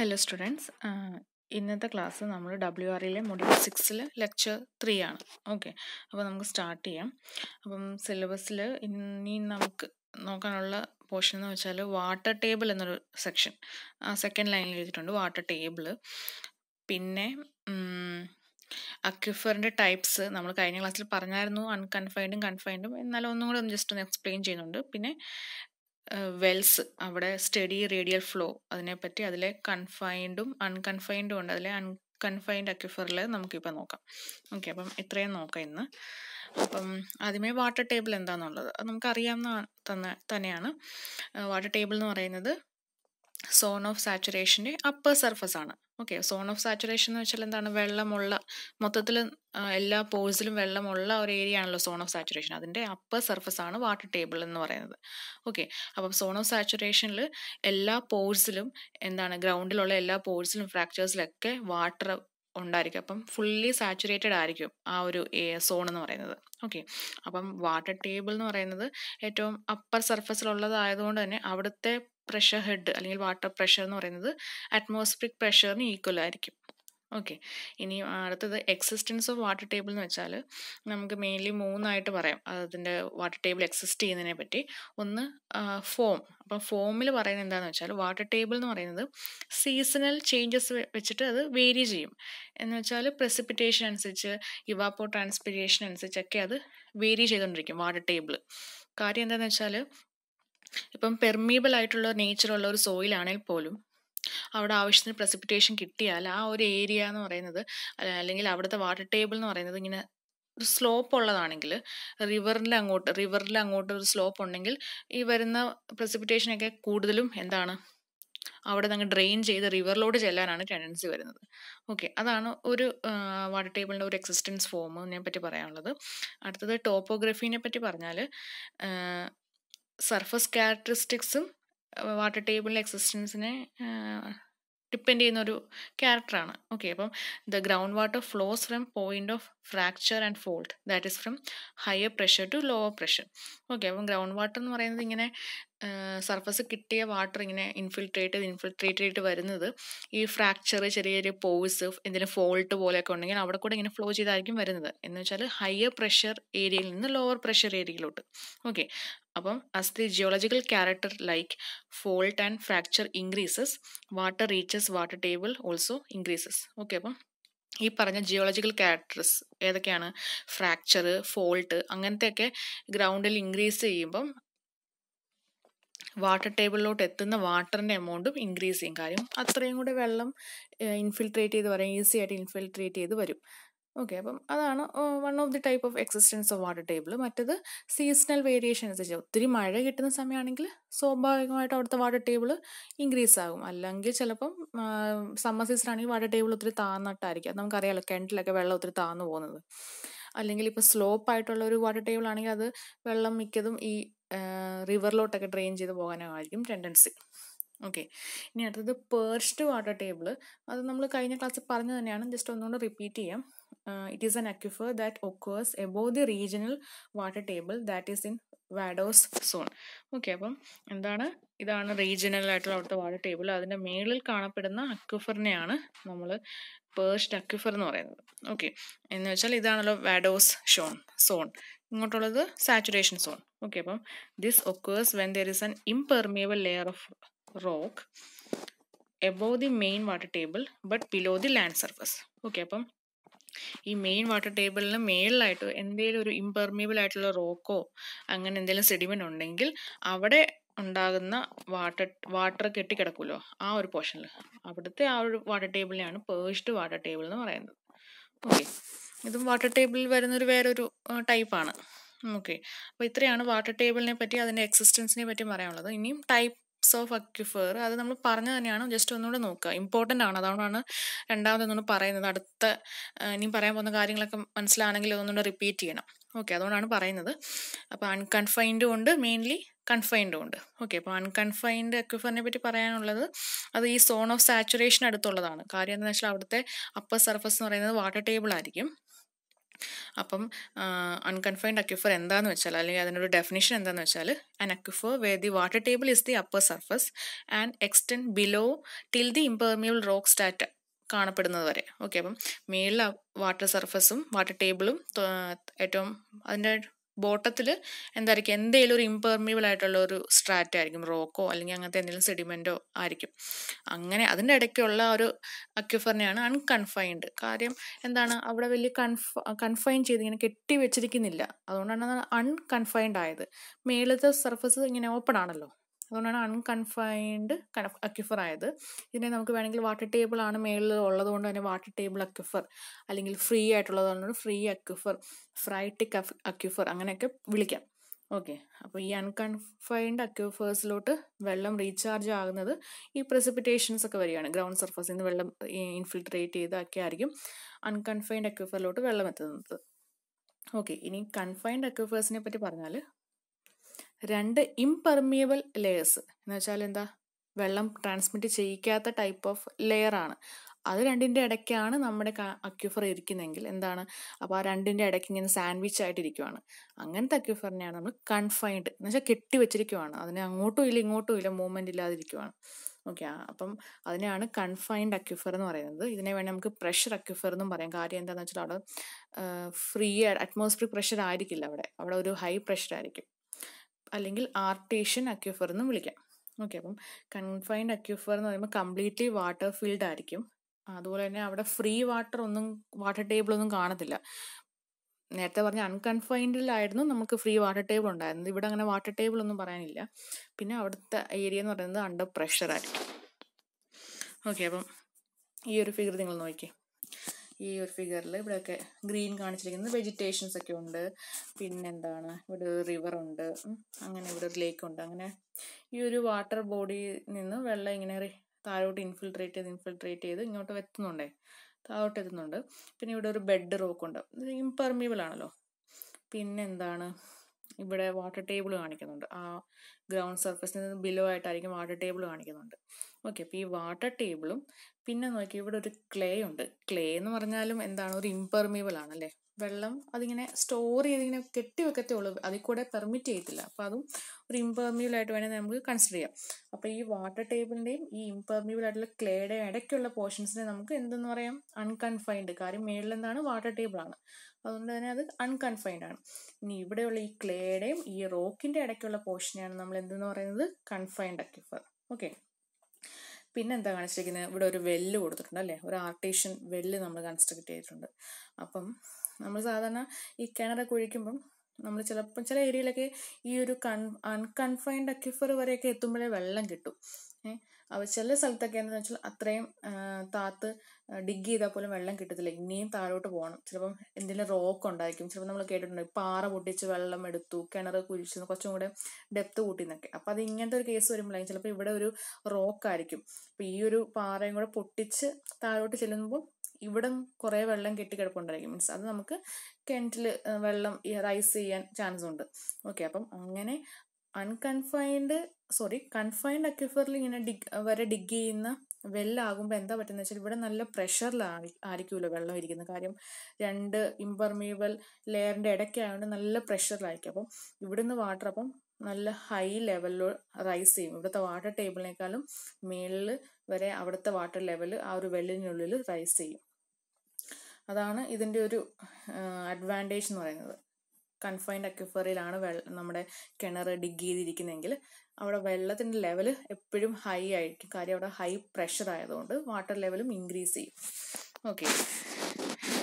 Hello students ഇന്നത്തെ class നമ്മൾ W ആറിലെ മൊഡ്യൂൾ സിക്സിൽ ലെക്ചർ ത്രീ ആണ് ഓക്കെ അപ്പോൾ നമുക്ക് സ്റ്റാർട്ട് ചെയ്യാം അപ്പം സിലബസിൽ ഇനി നമുക്ക് നോക്കാനുള്ള പോർഷൻ എന്ന് വെച്ചാൽ വാട്ടർ ടേബിൾ എന്നൊരു സെക്ഷൻ ആ സെക്കൻഡ് ലൈനിൽ എഴുതിയിട്ടുണ്ട് വാട്ടർ ടേബിൾ പിന്നെ അക്യുഫറിൻ്റെ ടൈപ്സ് നമ്മൾ കഴിഞ്ഞ ക്ലാസ്സിൽ പറഞ്ഞായിരുന്നു അൺകൺഫൈൻഡും കൺഫൈൻഡും എന്നാലും ഒന്നും കൂടെ ഒന്ന് ജസ്റ്റ് ഒന്ന് എക്സ്പ്ലെയിൻ ചെയ്യുന്നുണ്ട് പിന്നെ വെൽസ് അവിടെ സ്റ്റഡി റേഡിയൽ ഫ്ലോ അതിനെപ്പറ്റി അതിലെ കൺഫൈൻഡും അൺകൺഫൈൻഡും ഉണ്ട് അതിലെ അൺകൺഫൈൻഡ് അക്യുഫറിൽ നമുക്കിപ്പോൾ നോക്കാം ഓക്കെ അപ്പം ഇത്രയും നോക്കാം ഇന്ന് അപ്പം ആദ്യമേ വാട്ടർ ടേബിൾ എന്താണെന്നുള്ളത് അത് നമുക്കറിയാവുന്ന തന്നെ തന്നെയാണ് വാട്ടർ ടേബിൾ എന്ന് പറയുന്നത് സോൺ ഓഫ് സാച്ചുറേഷൻ്റെ അപ്പർ സർഫസ് ആണ് ഓക്കെ സോൺ ഓഫ് സാച്ചുറേഷൻ എന്ന് വെച്ചാൽ എന്താണ് വെള്ളമുള്ള മൊത്തത്തിൽ എല്ലാ പോഴ്സിലും വെള്ളമുള്ള ഒരു ഏരിയ ആണല്ലോ സോൺ ഓഫ് സാച്ചുറേഷൻ അതിൻ്റെ അപ്പർ സർഫസ് ആണ് വാട്ടർ ടേബിൾ എന്ന് പറയുന്നത് ഓക്കെ അപ്പം സോൺ ഓഫ് സാച്ചുറേഷനിൽ എല്ലാ പോഴ്സിലും എന്താണ് ഗ്രൗണ്ടിലുള്ള എല്ലാ പോഴ്സിലും ഫ്രാക്ചേഴ്സിലൊക്കെ വാട്ടർ ഉണ്ടായിരിക്കും അപ്പം ഫുള്ളി സാച്ചുറേറ്റഡ് ആയിരിക്കും ആ ഒരു സോൺ എന്ന് പറയുന്നത് ഓക്കെ അപ്പം വാട്ടർ ടേബിൾ എന്ന് പറയുന്നത് ഏറ്റവും അപ്പർ സർഫസിലുള്ളതായതുകൊണ്ട് തന്നെ അവിടുത്തെ പ്രഷർ ഹെഡ് അല്ലെങ്കിൽ വാട്ടർ പ്രഷർ എന്ന് പറയുന്നത് അറ്റ്മോസ്ഫിയറിക് പ്രഷറിന് ഈക്വൽ ആയിരിക്കും ഓക്കെ ഇനി അടുത്തത് എക്സിസ്റ്റൻസ് ഓഫ് വാട്ടർ ടേബിൾ എന്ന് വെച്ചാൽ നമുക്ക് മെയിൻലി മൂന്നായിട്ട് പറയാം അതിൻ്റെ വാട്ടർ ടേബിൾ എക്സിസ്റ്റ് ചെയ്യുന്നതിനെ പറ്റി ഒന്ന് ഫോം അപ്പം ഫോമിൽ പറയുന്നത് എന്താണെന്ന് വെച്ചാൽ വാട്ടർ ടേബിൾ എന്ന് പറയുന്നത് സീസണൽ ചേഞ്ചസ് വെച്ചിട്ട് അത് വേരി ചെയ്യും എന്ന് വെച്ചാൽ പ്രസിപ്പിറ്റേഷൻ അനുസരിച്ച് ഇവാപ്പോ ട്രാൻസ്പിറേഷൻ അനുസരിച്ചൊക്കെ അത് വേരി ചെയ്തുകൊണ്ടിരിക്കും വാട്ടർ ടേബിൾ കാര്യം എന്താണെന്ന് വെച്ചാൽ ഇപ്പം പെർമീബിൾ ആയിട്ടുള്ള നേച്ചറുള്ള ഒരു സോയിലാണെങ്കിൽ പോലും അവിടെ ആവശ്യത്തിന് പ്രസിപ്പിറ്റേഷൻ കിട്ടിയാൽ ആ ഒരു ഏരിയ എന്ന് പറയുന്നത് അല്ലെങ്കിൽ അവിടുത്തെ വാട്ടർ ടേബിൾ എന്ന് പറയുന്നത് ഇങ്ങനെ ഒരു സ്ലോപ്പ് ഉള്ളതാണെങ്കിൽ റിവറിൽ അങ്ങോട്ട് റിവറിൽ അങ്ങോട്ട് ഒരു സ്ലോപ്പ് ഉണ്ടെങ്കിൽ ഈ വരുന്ന പ്രസിപ്പിറ്റേഷനൊക്കെ കൂടുതലും എന്താണ് അവിടെ അങ്ങ് ഡ്രെയിൻ ചെയ്ത് റിവറിലോട്ട് ചെല്ലാനാണ് ടെൻഡൻസി വരുന്നത് ഓക്കെ അതാണ് ഒരു വാട്ടർ ടേബിളിൻ്റെ ഒരു എക്സിസ്റ്റൻസ് ഫോമിനെ പറ്റി പറയാനുള്ളത് അടുത്തത് ടോപ്പോഗ്രഫീനെ പറ്റി പറഞ്ഞാൽ സർഫസ് ക്യാരക്ടറിസ്റ്റിക്സും വാട്ടർ ടേബിളിലെ എക്സിസ്റ്റൻസിനെ ഡിപ്പെൻഡ് ചെയ്യുന്ന ഒരു ക്യാരക്ടറാണ് ഓക്കെ അപ്പം the ground water flows from point of fracture and fault that is from higher pressure to lower pressure okay അപ്പം ഗ്രൗണ്ട് വാട്ടർ എന്ന് പറയുന്നത് ഇങ്ങനെ സർഫസ് കിട്ടിയ വാട്ടർ ഇങ്ങനെ ഇൻഫിൽട്രേറ്റ് ഇൻഫിൽട്രേറ്റ് ചെയ്തിട്ട് വരുന്നത് ഈ ഫ്രാക്ചർ ചെറിയ ചെറിയ പോയ്സ് എന്തെങ്കിലും ഫോൾട്ട് പോലെയൊക്കെ ഉണ്ടെങ്കിൽ അവിടെ കൂടെ ഇങ്ങനെ ഫ്ലോ ചെയ്തായിരിക്കും വരുന്നത് എന്ന് വെച്ചാൽ ഹയർ പ്രഷർ ഏരിയയിൽ നിന്ന് ലോവർ പ്രഷർ ഏരിയയിലോട്ട് ഓക്കെ അപ്പം as the geological character like fault and fracture increases water reaches water table also increases okay അപ്പം ഈ പറഞ്ഞ ജിയോളജിക്കൽ ക്യാരക്ടർസ് ഏതൊക്കെയാണ് ഫ്രാക്ചർ ഫോൾട്ട് അങ്ങനത്തെയൊക്കെ ഗ്രൗണ്ടിൽ ഇൻക്രീസ് ചെയ്യുമ്പം വാട്ടർ ടേബിളിലോട്ട് എത്തുന്ന വാട്ടറിൻ്റെ എമൗണ്ടും ഇൻക്രീസ് ചെയ്യും കാര്യം അത്രയും കൂടെ വെള്ളം ഇൻഫിൽട്രേറ്റ് ചെയ്ത് വരാൻ ഈസി ആയിട്ട് ഇൻഫിൽട്രേറ്റ് ചെയ്ത് വരും ഓക്കെ അപ്പം അതാണ് one of the type of existence of water table മറ്റത് സീസണൽ വേരിയേഷൻ അനുസരിച്ച് ഒത്തിരി മഴ കിട്ടുന്ന സമയമാണെങ്കിൽ സ്വാഭാവികമായിട്ട് അവിടുത്തെ വാട്ടർ ടേബിൾ ഇൻക്രീസ് ആകും അല്ലെങ്കിൽ ചിലപ്പം സമ്മർ സീസൺ ആണെങ്കിൽ വാട്ടർ ടേബിൾ ഒത്തിരി താന്നിട്ടായിരിക്കും അത് നമുക്കറിയാമല്ലോ കിണറ്റിലൊക്കെ വെള്ളം ഒത്തിരി താന്നു പോകുന്നത് അല്ലെങ്കിൽ ഇപ്പോൾ സ്ലോപ്പ് ആയിട്ടുള്ള ഒരു വാട്ടർ ടേബിൾ ആണെങ്കിൽ അത് വെള്ളം മിക്കതും ഈ റിവറിലോട്ടൊക്കെ ഡ്രെയിൻ ചെയ്ത് പോകാനായിരിക്കും ടെൻഡൻസി ഓക്കെ ഇനി അടുത്തത് പേർഷ്ഡ് വാട്ടർ ടേബിൾ അത് നമ്മൾ കഴിഞ്ഞ ക്ലാസ്സിൽ പറഞ്ഞു തന്നെയാണ് ജസ്റ്റ് ഒന്നുകൂടെ റിപ്പീറ്റ് ചെയ്യാം Uh, it is an aquifer that occurs above the regional water table that is in vadose zone okay അപ്പം എന്താണ് ഇതാണ് റീജിയണൽ ആയിട്ടുള്ള അവിടുത്തെ വാട്ടർ ടേബിൾ അതിൻ്റെ മേളിൽ കാണപ്പെടുന്ന അക്യുഫറിനെയാണ് നമ്മൾ പേർഷ്ഡ് അക്യുഫർ എന്ന് പറയുന്നത് ഓക്കെ എന്ന് വെച്ചാൽ ഇതാണല്ലോ വാഡോസ് ഷോൺ സോൺ ഇങ്ങോട്ടുള്ളത് സാച്ചുറേഷൻ സോൺ ഓക്കെ അപ്പം this occurs when there is an impermeable layer of rock above the main water table but below the land surface okay അപ്പം ഈ മെയിൻ വാട്ടർ ടേബിളിന് മേളിലായിട്ട് എന്തെങ്കിലും ഒരു ഇമ്പെർമിയബിൾ ആയിട്ടുള്ള റോക്കോ അങ്ങനെ എന്തെങ്കിലും സെഡിമെൻ്റ് ഉണ്ടെങ്കിൽ അവിടെ ഉണ്ടാകുന്ന വാട്ടർ വാട്ടർ കെട്ടിക്കിടക്കുമല്ലോ ആ ഒരു പോർഷനിൽ അവിടുത്തെ ആ ഒരു വാട്ടർ ടേബിളിനെയാണ് പേഴ്സ്ഡ് വാട്ടർ ടേബിൾ എന്ന് പറയുന്നത് ഓക്കെ ഇതും വാട്ടർ ടേബിളിൽ വരുന്നൊരു വേറൊരു ടൈപ്പാണ് ഓക്കെ അപ്പോൾ ഇത്രയാണ് വാട്ടർ ടേബിളിനെ പറ്റി അതിൻ്റെ എക്സിസ്റ്റൻസിനെ പറ്റി പറയാനുള്ളത് ഇനിയും ടൈപ്പ് ഓഫ് അക്യുഫർ അത് നമ്മൾ പറഞ്ഞു തന്നെയാണ് ജസ്റ്റ് ഒന്നുകൂടെ നോക്കുക ഇമ്പോർട്ടൻ്റ് ആണ് അതുകൊണ്ടാണ് രണ്ടാമത് ഒന്നുകൂടെ പറയുന്നത് അടുത്ത ഇനി പറയാൻ പോകുന്ന കാര്യങ്ങളൊക്കെ മനസ്സിലാണെങ്കിൽ ഒന്നുകൂടെ റിപ്പീറ്റ് ചെയ്യണം ഓക്കെ അതുകൊണ്ടാണ് പറയുന്നത് അപ്പോൾ അൺകൺഫൈൻഡും ഉണ്ട് മെയിൻലി കൺഫൈൻഡും ഉണ്ട് ഓക്കെ അപ്പോൾ അൺകൺഫൈൻഡ് അക്വിഫറിനെ പറ്റി പറയാനുള്ളത് അത് ഈ സോൺ ഓഫ് സാച്ചുറേഷൻ അടുത്തുള്ളതാണ് കാര്യം എന്താണെന്ന് വെച്ചാൽ അവിടുത്തെ അപ്പർ സർഫസ് എന്ന് പറയുന്നത് വാട്ടർ ടേബിൾ ആയിരിക്കും അപ്പം അൺകൺഫൈൻഡ് അക്യുഫർ എന്താണെന്ന് വെച്ചാൽ അല്ലെങ്കിൽ അതിനൊരു ഡെഫിനിഷൻ എന്താണെന്ന് വെച്ചാൽ an aquifer where the water table is the upper surface and extend below till the impermeable rock strata കാണപ്പെടുന്നത് വരെ ഓക്കെ അപ്പം മേളിൽ വാട്ടർ സർഫസും വാട്ടർ ടേബിളും ഏറ്റവും അതിൻ്റെ ബോട്ടത്തിൽ എന്തായിരിക്കും എന്തെങ്കിലും ഒരു ഇമ്പെർമിബിൾ ആയിട്ടുള്ള ഒരു സ്ട്രാറ്റ ആയിരിക്കും റോക്കോ അല്ലെങ്കിൽ അങ്ങനത്തെ എന്തെങ്കിലും സെഡിമെൻറ്റോ ആയിരിക്കും അങ്ങനെ അതിൻ്റെ ഇടയ്ക്കുള്ള ഒരു അക്യുഫറിനെയാണ് അൺകൺഫൈൻഡ് കാര്യം എന്താണ് അവിടെ വലിയ കൺഫ കൺഫൈൻ ചെയ്ത് ഇങ്ങനെ കെട്ടി വെച്ചിരിക്കുന്നില്ല അതുകൊണ്ടാണ് അൺകൺഫൈൻഡ് ആയത് മേളത്തെ സർഫസ് ഇങ്ങനെ ഓപ്പൺ ആണല്ലോ അതുകൊണ്ടാണ് അൺകൺഫൈൻഡ് അക്യുഫർ ആയത് ഇതിനെ നമുക്ക് വേണമെങ്കിൽ വാട്ടർ ടേബിൾ ആണ് മേളിൽ ഉള്ളത് കൊണ്ട് തന്നെ വാട്ടർ ടേബിൾ അക്യുഫർ അല്ലെങ്കിൽ ഫ്രീ ആയിട്ടുള്ളത് കൊണ്ട് ഫ്രീ അക്യുഫർ ഫ്രൈറ്റിക് അക്യുഫർ അങ്ങനെയൊക്കെ വിളിക്കാം ഓക്കെ അപ്പോൾ ഈ അൺകൺഫൈൻഡ് അക്യൂഫേഴ്സിലോട്ട് വെള്ളം റീചാർജ് ആകുന്നത് ഈ പ്രസിപ്പിറ്റേഷൻസ് ഒക്കെ വരികയാണ് ഗ്രൗണ്ട് സർഫസിൽ നിന്ന് വെള്ളം ഇൻഫിൽട്രേറ്റ് ചെയ്തൊക്കെ ആയിരിക്കും അൺകൺഫൈൻഡ് അക്യൂഫറിലോട്ട് വെള്ളം എത്തുന്നത് ഓക്കെ ഇനി കൺഫൈൻഡ് അക്യൂഫേഴ്സിനെ പറ്റി പറഞ്ഞാൽ രണ്ട് ഇംപെർമിയബിൾ ലെയേഴ്സ് എന്ന് വെച്ചാൽ എന്താ വെള്ളം ട്രാൻസ്മിറ്റ് ചെയ്യിക്കാത്ത ടൈപ്പ് ഓഫ് ലെയർ ആണ് അത് രണ്ടിൻ്റെ ഇടയ്ക്കാണ് നമ്മുടെ അക്യുഫർ ഇരിക്കുന്നതെങ്കിൽ എന്താണ് അപ്പോൾ ആ രണ്ടിൻ്റെ ഇടയ്ക്ക് ഇങ്ങനെ സാൻഡ്വിച്ച് ആയിട്ടിരിക്കുവാണ് അങ്ങനത്തെ അക്യുഫറിനെയാണ് നമ്മൾ കൺഫൈൻഡ് എന്ന് വെച്ചാൽ കെട്ടി വെച്ചിരിക്കുവാണ് അതിനെ അങ്ങോട്ടും ഇല്ല ഇങ്ങോട്ടും ഇല്ല മൂവ്മെൻ്റ് ഇല്ലാതിരിക്കുവാണ് ഓക്കെ അപ്പം അതിനെയാണ് കൺഫൈൻഡ് അക്യുഫർ എന്ന് പറയുന്നത് ഇതിനെ വേണമെങ്കിൽ നമുക്ക് പ്രഷർ അക്യുഫർ എന്നും പറയാം കാര്യം എന്താണെന്ന് വെച്ചാൽ അവിടെ ഫ്രീ അറ്റ്മോസ്ഫിയർ പ്രഷർ ആയിരിക്കില്ല അവിടെ അവിടെ ഒരു ഹൈ പ്രഷർ ആയിരിക്കും അല്ലെങ്കിൽ ആർട്ടേഷ്യൻ അക്യൂഫർ എന്നും വിളിക്കാം ഓക്കെ അപ്പം കൺഫൈൻഡ് അക്യൂഫർ എന്ന് പറയുമ്പോൾ കംപ്ലീറ്റ്ലി വാട്ടർ ഫീൽഡ് ആയിരിക്കും അതുപോലെ തന്നെ അവിടെ ഫ്രീ വാട്ടർ ഒന്നും വാട്ടർ ടേബിൾ ഒന്നും കാണത്തില്ല നേരത്തെ പറഞ്ഞ അൺകൺഫൈൻഡിലായിരുന്നു നമുക്ക് ഫ്രീ വാട്ടർ ടേബിൾ ഉണ്ടായിരുന്നത് ഇവിടെ അങ്ങനെ വാട്ടർ ടേബിൾ ഒന്നും പറയാനില്ല പിന്നെ അവിടുത്തെ ഏരിയ എന്ന് പറയുന്നത് അണ്ടർ പ്രഷറായിരിക്കും ഓക്കെ അപ്പം ഈ ഒരു ഫിഗർ നിങ്ങൾ നോക്കി ഈ ഒരു ഫിഗറിൽ ഇവിടെയൊക്കെ ഗ്രീൻ കാണിച്ചിരിക്കുന്നത് വെജിറ്റേഷൻസ് ഒക്കെ ഉണ്ട് പിന്നെന്താണ് ഇവിടെ ഒരു റിവർ ഉണ്ട് അങ്ങനെ ഇവിടെ ഒരു ലേക്ക് ഉണ്ട് അങ്ങനെ ഈ ഒരു വാട്ടർ ബോഡിയിൽ നിന്ന് വെള്ളം ഇങ്ങനെ താഴോട്ട് ഇൻഫിൽട്രേറ്റ് ചെയ്ത് ഇൻഫിൽട്രേറ്റ് ചെയ്ത് ഇങ്ങോട്ട് എത്തുന്നുണ്ടേ താഴോട്ട് എത്തുന്നുണ്ട് പിന്നെ ഇവിടെ ഒരു ബെഡ് റോക്ക് ഉണ്ട് ഇമ്പെർമിയബിൾ ആണല്ലോ പിന്നെന്താണ് ഇവിടെ വാട്ടർ ടേബിൾ കാണിക്കുന്നുണ്ട് ആ ഗ്രൗണ്ട് സർഫസിൽ നിന്ന് ബിലോ ആയിട്ടായിരിക്കും വാട്ടർ ടേബിൾ കാണിക്കുന്നുണ്ട് ഓക്കെ അപ്പോൾ ഈ വാട്ടർ ടേബിളും പിന്നെ നോക്കി ഇവിടെ ഒരു ക്ലേ ഉണ്ട് ക്ലേ എന്ന് പറഞ്ഞാലും എന്താണ് ഒരു ഇമ്പെർമിയബിൾ ആണല്ലേ വെള്ളം അതിങ്ങനെ സ്റ്റോർ ചെയ്തിങ്ങനെ കെട്ടി വെക്കത്തേ ഉള്ളൂ അതിൽ കൂടെ പെർമിറ്റ് ചെയ്യത്തില്ല അപ്പോൾ അതും ഒരു ഇമ്പെർമിയബിൾ ആയിട്ട് വേണമെങ്കിൽ നമുക്ക് കൺസിഡർ ചെയ്യാം അപ്പോൾ ഈ വാട്ടർ ടേബിളിൻ്റെയും ഈ ഇമ്പെർമിയബിൾ ആയിട്ടുള്ള ക്ലേയുടെ ഇടയ്ക്കുള്ള പോർഷൻസിനെ നമുക്ക് എന്തെന്ന് പറയാം അൺകൺഫൈൻഡ് കാര്യം എന്താണ് വാട്ടർ ടേബിളാണ് അതുകൊണ്ട് തന്നെ അത് അൺകൺഫൈൻഡ് ആണ് ഇനി ഇവിടെയുള്ള ഈ ക്ലേയുടെയും ഈ റോക്കിൻ്റെ ഇടയ്ക്കുള്ള പോർഷനെയാണ് നമ്മൾ എന്തെന്ന് പറയുന്നത് കൺഫൈൻഡ് അക്യൂഫർ ഓക്കെ പിന്നെന്താ കാണിച്ചിരിക്കുന്നത് ഇവിടെ ഒരു വെല്ല് കൊടുത്തിട്ടുണ്ട് അല്ലേ ഒരു ആർട്ടീഷ്യൻ വെല്ല് നമ്മൾ കൺസ്ട്രക്ട് ചെയ്തിട്ടുണ്ട് അപ്പം നമ്മൾ സാധാരണ ഈ കിണറൊക്കെ ഒഴിക്കുമ്പം നമ്മൾ ചിലപ്പം ചില ഏരിയയിലൊക്കെ ഈ ഒരു കൺ അൺകൺഫൈൻഡ് അക്വിഫർ വരെയൊക്കെ എത്തുമ്പോഴേ വെള്ളം കിട്ടും അവ ചില സ്ഥലത്തൊക്കെ എന്താണെന്ന് വെച്ചാൽ അത്രയും താത്ത് ഡിഗ് ചെയ്താൽ പോലും വെള്ളം കിട്ടത്തില്ല ഇനിയും താഴോട്ട് പോകണം ചിലപ്പം എന്തെങ്കിലും റോക്ക് ഉണ്ടായിരിക്കും ചിലപ്പോൾ നമ്മൾ കേട്ടിട്ടുണ്ട് പാറ പൊട്ടിച്ച് വെള്ളം എടുത്തു കിണർ കുഴിച്ചു കുറച്ചും കൂടെ ഡെപ്ത് കൂട്ടി എന്നൊക്കെ അപ്പോൾ അത് ഇങ്ങനത്തെ ഒരു കേസ് വരുമ്പോഴായിരിക്കും ചിലപ്പോൾ ഇവിടെ ഒരു റോക്ക് ആയിരിക്കും അപ്പോൾ ഈ ഒരു പാറയും കൂടെ പൊട്ടിച്ച് താഴോട്ട് ചെല്ലുമ്പോൾ ഇവിടെ കുറേ വെള്ളം കെട്ടിക്കിടപ്പുണ്ടായിരിക്കും മീൻസ് അത് നമുക്ക് കിണറ്റിൽ വെള്ളം റൈസ് ചെയ്യാൻ ചാൻസ് ഉണ്ട് ഓക്കെ അപ്പം അങ്ങനെ അൺകൺഫൈൻഡ് സോറി കൺഫൈൻഡ് അക്വിഫറിൽ ഇങ്ങനെ ഡിഗ് വരെ ഡിഗ് ചെയ്യുന്ന വെല്ലാകുമ്പോൾ എന്താ പറ്റുന്ന വെച്ചാൽ ഇവിടെ നല്ല പ്രഷറിലായി ആയിരിക്കുമല്ലോ വെള്ളം ഇരിക്കുന്നത് കാര്യം രണ്ട് ഇമ്പർമീബൽ ലെയറിൻ്റെ ഇടയ്ക്കായതുകൊണ്ട് നല്ല പ്രഷറിലായിരിക്കും അപ്പം ഇവിടുന്ന് വാട്ടർ അപ്പം നല്ല ഹൈ ലെവലിൽ റൈസ് ചെയ്യും ഇവിടുത്തെ വാട്ടർ ടേബിളിനേക്കാളും മേളിൽ വരെ അവിടുത്തെ വാട്ടർ ലെവൽ ആ ഒരു വെള്ളിനുള്ളിൽ റൈസ് ചെയ്യും അതാണ് ഇതിൻ്റെ ഒരു അഡ്വാൻറ്റേജ് എന്ന് പറയുന്നത് കൺഫൈൻഡ് അക്വഫറിയിലാണ് നമ്മുടെ കിണർ ഡിഗ് ചെയ്തിരിക്കുന്നതെങ്കിൽ അവിടെ വെള്ളത്തിൻ്റെ ലെവൽ എപ്പോഴും ഹൈ ആയിരിക്കും കാര്യം അവിടെ ഹൈ പ്രഷർ ആയതുകൊണ്ട് വാട്ടർ ലെവലും ഇൻക്രീസ് ചെയ്യും ഓക്കെ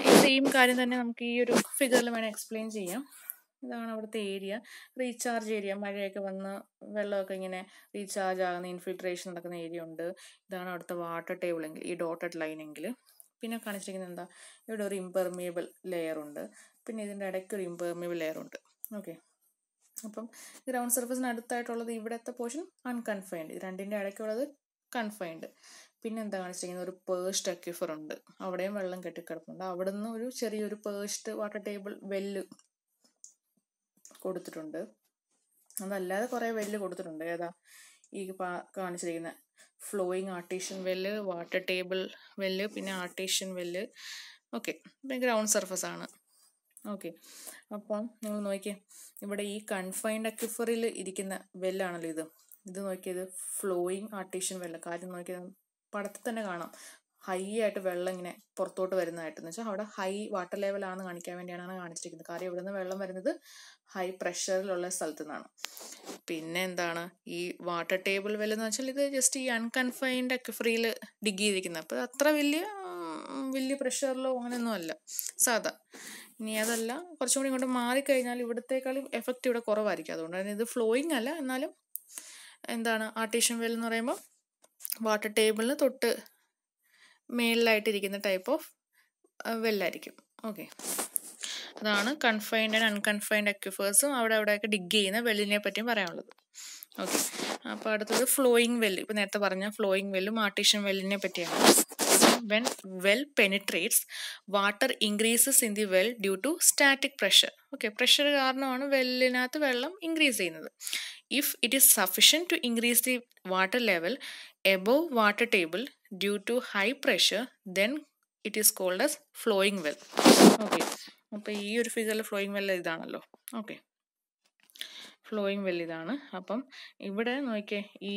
ഈ സെയിം കാര്യം തന്നെ നമുക്ക് ഈ ഒരു ഫിഗറിൽ വേണം എക്സ്പ്ലെയിൻ ചെയ്യാം ഇതാണ് അവിടുത്തെ ഏരിയ റീചാർജ് ഏരിയ മഴയൊക്കെ വന്ന് വെള്ളമൊക്കെ ഇങ്ങനെ റീചാർജ് ആകുന്ന ഇൻഫിൽട്രേഷൻ നടക്കുന്ന ഏരിയ ഉണ്ട് ഇതാണ് അവിടുത്തെ വാട്ടർ ടേബിൾ എങ്കിൽ ഈ ഡോട്ടഡ് ലൈൻ എങ്കിൽ പിന്നെ കാണിച്ചിരിക്കുന്നത് എന്താ ഇവിടെ ഒരു ഇമ്പെർമിയബിൾ ലെയർ ഉണ്ട് പിന്നെ ഇതിൻ്റെ ഇടയ്ക്ക് ഒരു ഇമ്പേർമിബിൾ ലെയർ ഉണ്ട് ഓക്കെ അപ്പം ഈ സർഫസിന് അടുത്തായിട്ടുള്ളത് ഇവിടുത്തെ പോർഷൻ അൺകൺഫൈൻഡ് രണ്ടിൻ്റെ ഇടയ്ക്കുള്ളത് കൺഫൈൻഡ് പിന്നെ എന്താ കാണിച്ചിരിക്കുന്നത് ഒരു പേഴ്സ്റ്റ് അക്വിഫർ ഉണ്ട് അവിടെയും വെള്ളം കെട്ടിക്കിടപ്പുണ്ട് അവിടെ നിന്ന് ഒരു ചെറിയൊരു പേഴ്സ്റ്റ് വാട്ടർ ടേബിൾ വെല്ല് കൊടുത്തിട്ടുണ്ട് അതല്ലാതെ കുറേ വെല്ല് കൊടുത്തിട്ടുണ്ട് ഏതാ ഈ കാണിച്ചിരിക്കുന്ന flowing artesian well water table well പിന്നെ artesian well okay ground surface ആണ് ഓക്കെ അപ്പം നിങ്ങൾ നോക്കിയേ ഇവിടെ ഈ കൺഫൈൻഡ് അക്വിഫറിൽ ഇരിക്കുന്ന വെല്ലാണല്ലോ ഇത് ഇത് നോക്കിയത് ഫ്ലോയിങ് ആർട്ടീഷ്യൻ വെല്ല കാര്യം നോക്കിയത് പടത്തിൽ തന്നെ കാണാം ഹൈ ആയിട്ട് വെള്ളം ഇങ്ങനെ പുറത്തോട്ട് വരുന്നതായിട്ട് എന്ന് വെച്ചാൽ അവിടെ ഹൈ വാട്ടർ ലെവലാണെന്ന് കാണിക്കാൻ വേണ്ടിയാണ് കാണിച്ചിരിക്കുന്നത് കാര്യം ഇവിടെ നിന്ന് വെള്ളം വരുന്നത് ഹൈ പ്രഷറിലുള്ള സ്ഥലത്തു നിന്നാണ് പിന്നെ എന്താണ് ഈ വാട്ടർ ടേബിൾ വെല്ലെന്ന് എന്ന് വെച്ചാൽ ഇത് ജസ്റ്റ് ഈ അൺകൺഫൈൻഡ് അക്വഫറിയിൽ ഡിഗ് ചെയ്തിരിക്കുന്നത് അപ്പോൾ അത്ര വലിയ വലിയ പ്രഷറിലോ അങ്ങനെയൊന്നും അല്ല സാധാ ഇനി അതല്ല കുറച്ചും കൂടി ഇങ്ങോട്ട് മാറിക്കഴിഞ്ഞാൽ ഇവിടത്തേക്കാളും എഫക്റ്റ് ഇവിടെ കുറവായിരിക്കും അതുകൊണ്ട് തന്നെ ഇത് ഫ്ലോയിങ് അല്ല എന്നാലും എന്താണ് ആർട്ടീഷ്യൻ വെൽ എന്ന് പറയുമ്പോൾ വാട്ടർ ടേബിളിന് തൊട്ട് മേളിലായിട്ടിരിക്കുന്ന ടൈപ്പ് ഓഫ് വെല്ലായിരിക്കും ഓക്കെ അതാണ് കൺഫൈൻഡ് ആൻഡ് അൺകൺഫൈൻഡ് അക്യുഫേഴ്സും അവിടെ അവിടെയൊക്കെ ഡിഗ് ചെയ്യുന്ന വെല്ലിനെ പറ്റിയും പറയാനുള്ളത് ഓക്കെ അപ്പോൾ അടുത്തത് ഫ്ലോയിങ് വെല്ല് ഇപ്പോൾ നേരത്തെ പറഞ്ഞ ഫ്ലോയിങ് വെല്ലും ആർട്ടീഷ്യൻ വെല്ലിനെ പറ്റിയാണ് when well penetrates, water increases in the well due to static pressure. Okay pressure കാരണമാണ് വെല്ലിനകത്ത് വെള്ളം ഇൻക്രീസ് ചെയ്യുന്നത് if it is sufficient to increase the water level above water table due to high pressure then it is called as flowing well okay അപ്പോൾ ഈ ഒരു ഫിഗറിൽ flowing well ഇതാണല്ലോ okay flowing well ഇതാണ് അപ്പം ഇവിടെ നോക്കിയേ ഈ